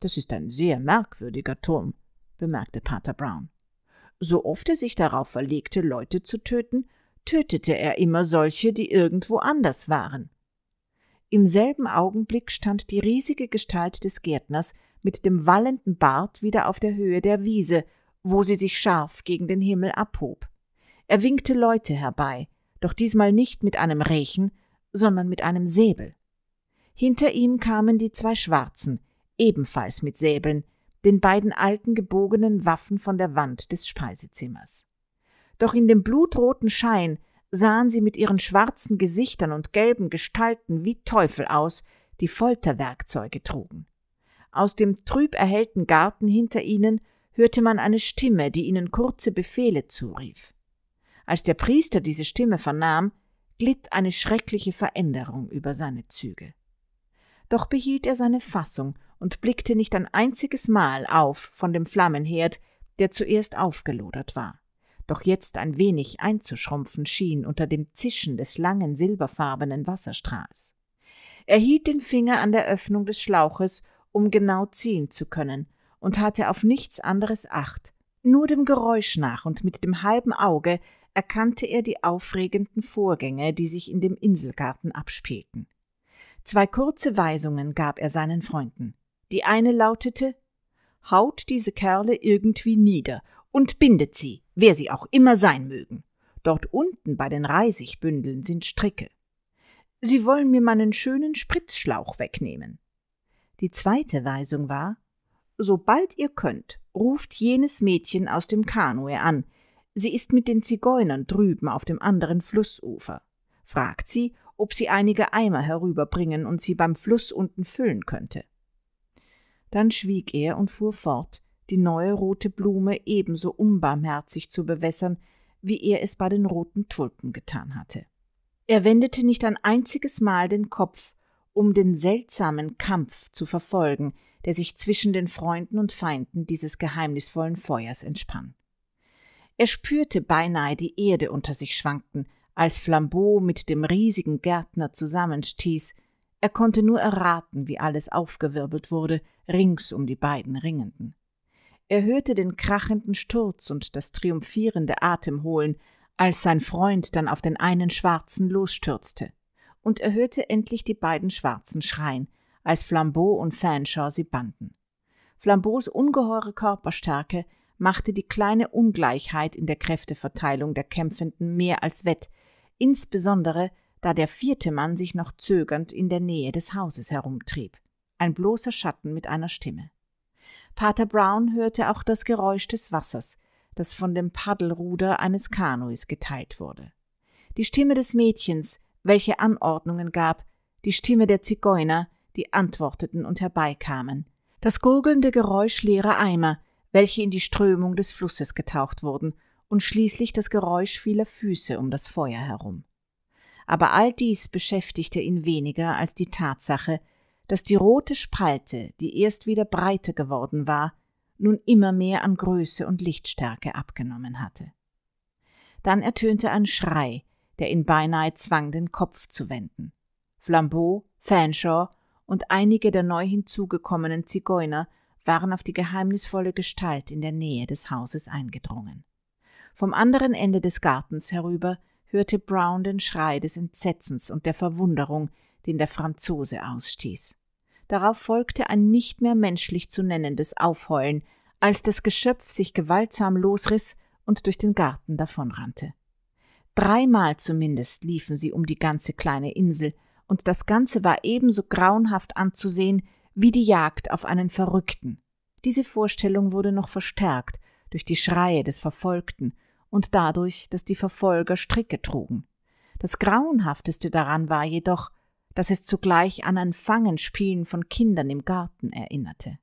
Das ist ein sehr merkwürdiger Turm, bemerkte Pater Brown. So oft er sich darauf verlegte, Leute zu töten, tötete er immer solche, die irgendwo anders waren. Im selben Augenblick stand die riesige Gestalt des Gärtners mit dem wallenden Bart wieder auf der Höhe der Wiese, wo sie sich scharf gegen den Himmel abhob. Er winkte Leute herbei, doch diesmal nicht mit einem Rechen, sondern mit einem Säbel. Hinter ihm kamen die zwei Schwarzen, ebenfalls mit Säbeln, den beiden alten gebogenen Waffen von der Wand des Speisezimmers. Doch in dem blutroten Schein sahen sie mit ihren schwarzen Gesichtern und gelben Gestalten wie Teufel aus, die Folterwerkzeuge trugen. Aus dem trüb erhellten Garten hinter ihnen hörte man eine Stimme, die ihnen kurze Befehle zurief. Als der Priester diese Stimme vernahm, glitt eine schreckliche Veränderung über seine Züge doch behielt er seine Fassung und blickte nicht ein einziges Mal auf von dem Flammenherd, der zuerst aufgelodert war, doch jetzt ein wenig einzuschrumpfen schien unter dem Zischen des langen silberfarbenen Wasserstrahls. Er hielt den Finger an der Öffnung des Schlauches, um genau ziehen zu können, und hatte auf nichts anderes Acht, nur dem Geräusch nach und mit dem halben Auge erkannte er die aufregenden Vorgänge, die sich in dem Inselgarten abspielten. Zwei kurze Weisungen gab er seinen Freunden. Die eine lautete Haut diese Kerle irgendwie nieder und bindet sie, wer sie auch immer sein mögen. Dort unten bei den Reisigbündeln sind Stricke. Sie wollen mir meinen schönen Spritzschlauch wegnehmen. Die zweite Weisung war Sobald ihr könnt, ruft jenes Mädchen aus dem Kanue an. Sie ist mit den Zigeunern drüben auf dem anderen Flussufer. Fragt sie, ob sie einige Eimer herüberbringen und sie beim Fluss unten füllen könnte. Dann schwieg er und fuhr fort, die neue rote Blume ebenso unbarmherzig zu bewässern, wie er es bei den roten Tulpen getan hatte. Er wendete nicht ein einziges Mal den Kopf, um den seltsamen Kampf zu verfolgen, der sich zwischen den Freunden und Feinden dieses geheimnisvollen Feuers entspann. Er spürte beinahe die Erde unter sich schwanken, als Flambeau mit dem riesigen Gärtner zusammenstieß, er konnte nur erraten, wie alles aufgewirbelt wurde, rings um die beiden Ringenden. Er hörte den krachenden Sturz und das triumphierende Atemholen, als sein Freund dann auf den einen Schwarzen losstürzte. Und er hörte endlich die beiden Schwarzen schreien, als Flambeau und Fanshawe sie banden. Flambeaus ungeheure Körperstärke machte die kleine Ungleichheit in der Kräfteverteilung der Kämpfenden mehr als wett, insbesondere da der vierte Mann sich noch zögernd in der Nähe des Hauses herumtrieb, ein bloßer Schatten mit einer Stimme. Pater Brown hörte auch das Geräusch des Wassers, das von dem Paddelruder eines Kanuis geteilt wurde. Die Stimme des Mädchens, welche Anordnungen gab, die Stimme der Zigeuner, die antworteten und herbeikamen, das gurgelnde Geräusch leerer Eimer, welche in die Strömung des Flusses getaucht wurden, und schließlich das Geräusch vieler Füße um das Feuer herum. Aber all dies beschäftigte ihn weniger als die Tatsache, dass die rote Spalte, die erst wieder breiter geworden war, nun immer mehr an Größe und Lichtstärke abgenommen hatte. Dann ertönte ein Schrei, der ihn beinahe zwang, den Kopf zu wenden. Flambeau, Fanshawe und einige der neu hinzugekommenen Zigeuner waren auf die geheimnisvolle Gestalt in der Nähe des Hauses eingedrungen. Vom anderen Ende des Gartens herüber hörte Brown den Schrei des Entsetzens und der Verwunderung, den der Franzose ausstieß. Darauf folgte ein nicht mehr menschlich zu nennendes Aufheulen, als das Geschöpf sich gewaltsam losriss und durch den Garten davonrannte. Dreimal zumindest liefen sie um die ganze kleine Insel, und das Ganze war ebenso grauenhaft anzusehen wie die Jagd auf einen Verrückten. Diese Vorstellung wurde noch verstärkt durch die Schreie des Verfolgten und dadurch, dass die Verfolger Stricke trugen. Das Grauenhafteste daran war jedoch, dass es zugleich an ein Fangenspielen von Kindern im Garten erinnerte.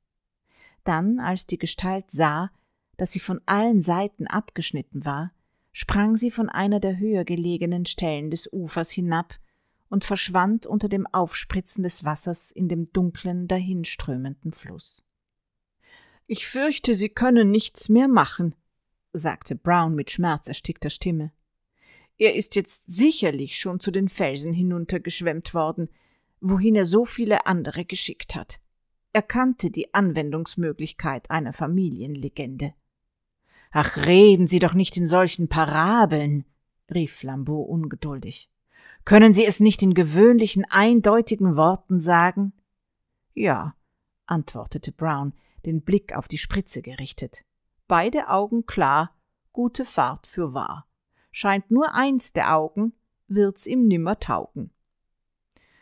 Dann, als die Gestalt sah, dass sie von allen Seiten abgeschnitten war, sprang sie von einer der höher gelegenen Stellen des Ufers hinab und verschwand unter dem Aufspritzen des Wassers in dem dunklen, dahinströmenden Fluss. Ich fürchte, Sie können nichts mehr machen, sagte Brown mit schmerzerstickter Stimme. Er ist jetzt sicherlich schon zu den Felsen hinuntergeschwemmt worden, wohin er so viele andere geschickt hat. Er kannte die Anwendungsmöglichkeit einer Familienlegende. Ach, reden Sie doch nicht in solchen Parabeln, rief Flambeau ungeduldig. Können Sie es nicht in gewöhnlichen, eindeutigen Worten sagen? Ja, antwortete Brown, den Blick auf die Spritze gerichtet beide Augen klar, gute Fahrt für wahr. Scheint nur eins der Augen, wird's ihm nimmer taugen.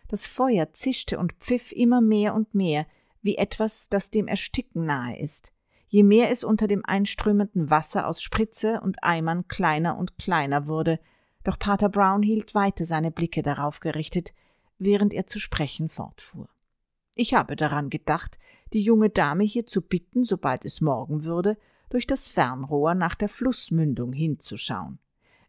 Das Feuer zischte und pfiff immer mehr und mehr, wie etwas, das dem Ersticken nahe ist. Je mehr es unter dem einströmenden Wasser aus Spritze und Eimern kleiner und kleiner wurde, doch Pater Brown hielt weiter seine Blicke darauf gerichtet, während er zu sprechen fortfuhr. Ich habe daran gedacht, die junge Dame hier zu bitten, sobald es morgen würde, durch das Fernrohr nach der Flussmündung hinzuschauen.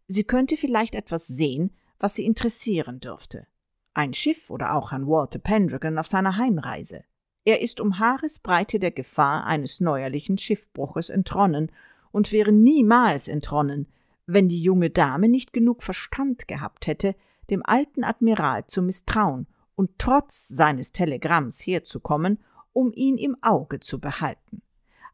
Sie könnte vielleicht etwas sehen, was sie interessieren dürfte. Ein Schiff oder auch an Walter Pendragon auf seiner Heimreise. Er ist um Haaresbreite der Gefahr eines neuerlichen Schiffbruches entronnen und wäre niemals entronnen, wenn die junge Dame nicht genug Verstand gehabt hätte, dem alten Admiral zu misstrauen und trotz seines Telegramms herzukommen, um ihn im Auge zu behalten.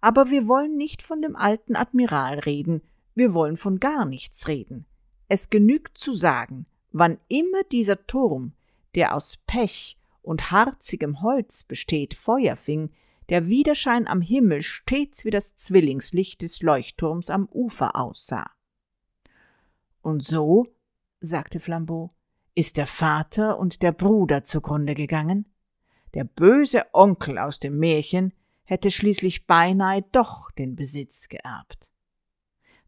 Aber wir wollen nicht von dem alten Admiral reden, wir wollen von gar nichts reden. Es genügt zu sagen, wann immer dieser Turm, der aus Pech und harzigem Holz besteht, Feuer fing, der Widerschein am Himmel stets wie das Zwillingslicht des Leuchtturms am Ufer aussah. Und so, sagte Flambeau, ist der Vater und der Bruder zugrunde gegangen, der böse Onkel aus dem Märchen, hätte schließlich beinahe doch den Besitz geerbt.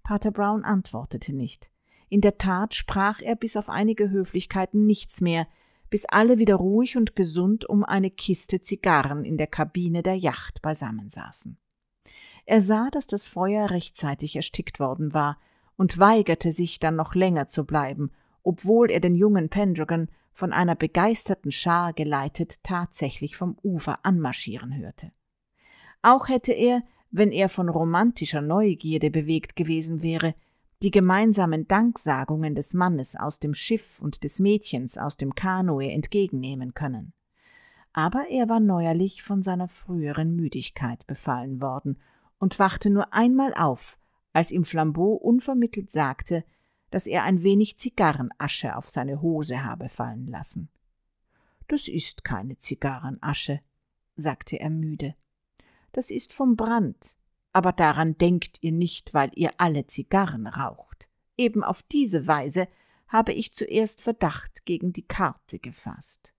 Pater Brown antwortete nicht. In der Tat sprach er bis auf einige Höflichkeiten nichts mehr, bis alle wieder ruhig und gesund um eine Kiste Zigarren in der Kabine der Yacht beisammensaßen. Er sah, dass das Feuer rechtzeitig erstickt worden war und weigerte sich dann noch länger zu bleiben, obwohl er den jungen Pendragon von einer begeisterten Schar geleitet tatsächlich vom Ufer anmarschieren hörte. Auch hätte er, wenn er von romantischer Neugierde bewegt gewesen wäre, die gemeinsamen Danksagungen des Mannes aus dem Schiff und des Mädchens aus dem Kanoe entgegennehmen können. Aber er war neuerlich von seiner früheren Müdigkeit befallen worden und wachte nur einmal auf, als ihm Flambeau unvermittelt sagte, dass er ein wenig Zigarrenasche auf seine Hose habe fallen lassen. Das ist keine Zigarrenasche, sagte er müde das ist vom Brand. Aber daran denkt ihr nicht, weil ihr alle Zigarren raucht. Eben auf diese Weise habe ich zuerst Verdacht gegen die Karte gefasst.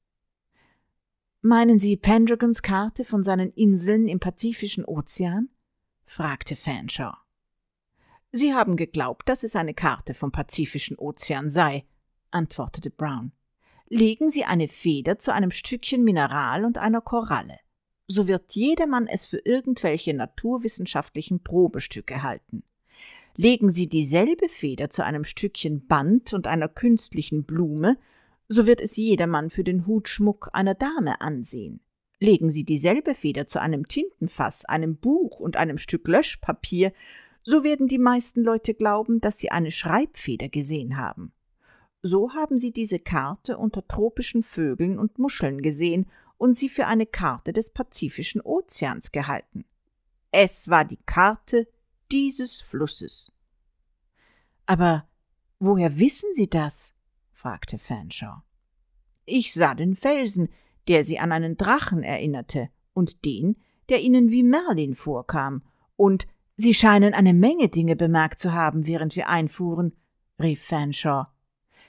Meinen Sie Pendragons Karte von seinen Inseln im Pazifischen Ozean? fragte Fanshawe. Sie haben geglaubt, dass es eine Karte vom Pazifischen Ozean sei, antwortete Brown. Legen Sie eine Feder zu einem Stückchen Mineral und einer Koralle so wird jedermann es für irgendwelche naturwissenschaftlichen Probestücke halten. Legen Sie dieselbe Feder zu einem Stückchen Band und einer künstlichen Blume, so wird es jedermann für den Hutschmuck einer Dame ansehen. Legen Sie dieselbe Feder zu einem Tintenfass, einem Buch und einem Stück Löschpapier, so werden die meisten Leute glauben, dass sie eine Schreibfeder gesehen haben. So haben sie diese Karte unter tropischen Vögeln und Muscheln gesehen und sie für eine Karte des Pazifischen Ozeans gehalten. Es war die Karte dieses Flusses. Aber woher wissen Sie das? fragte Fanshawe. Ich sah den Felsen, der sie an einen Drachen erinnerte, und den, der ihnen wie Merlin vorkam, und Sie scheinen eine Menge Dinge bemerkt zu haben, während wir einfuhren, rief Fanshawe.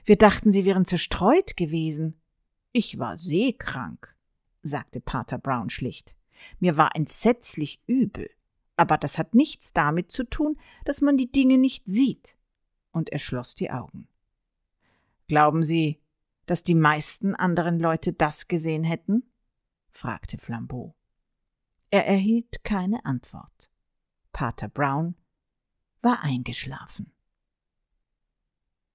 Wir dachten, Sie wären zerstreut gewesen. Ich war seekrank sagte Pater Brown schlicht. Mir war entsetzlich übel, aber das hat nichts damit zu tun, dass man die Dinge nicht sieht. Und er schloss die Augen. Glauben Sie, dass die meisten anderen Leute das gesehen hätten? fragte Flambeau. Er erhielt keine Antwort. Pater Brown war eingeschlafen.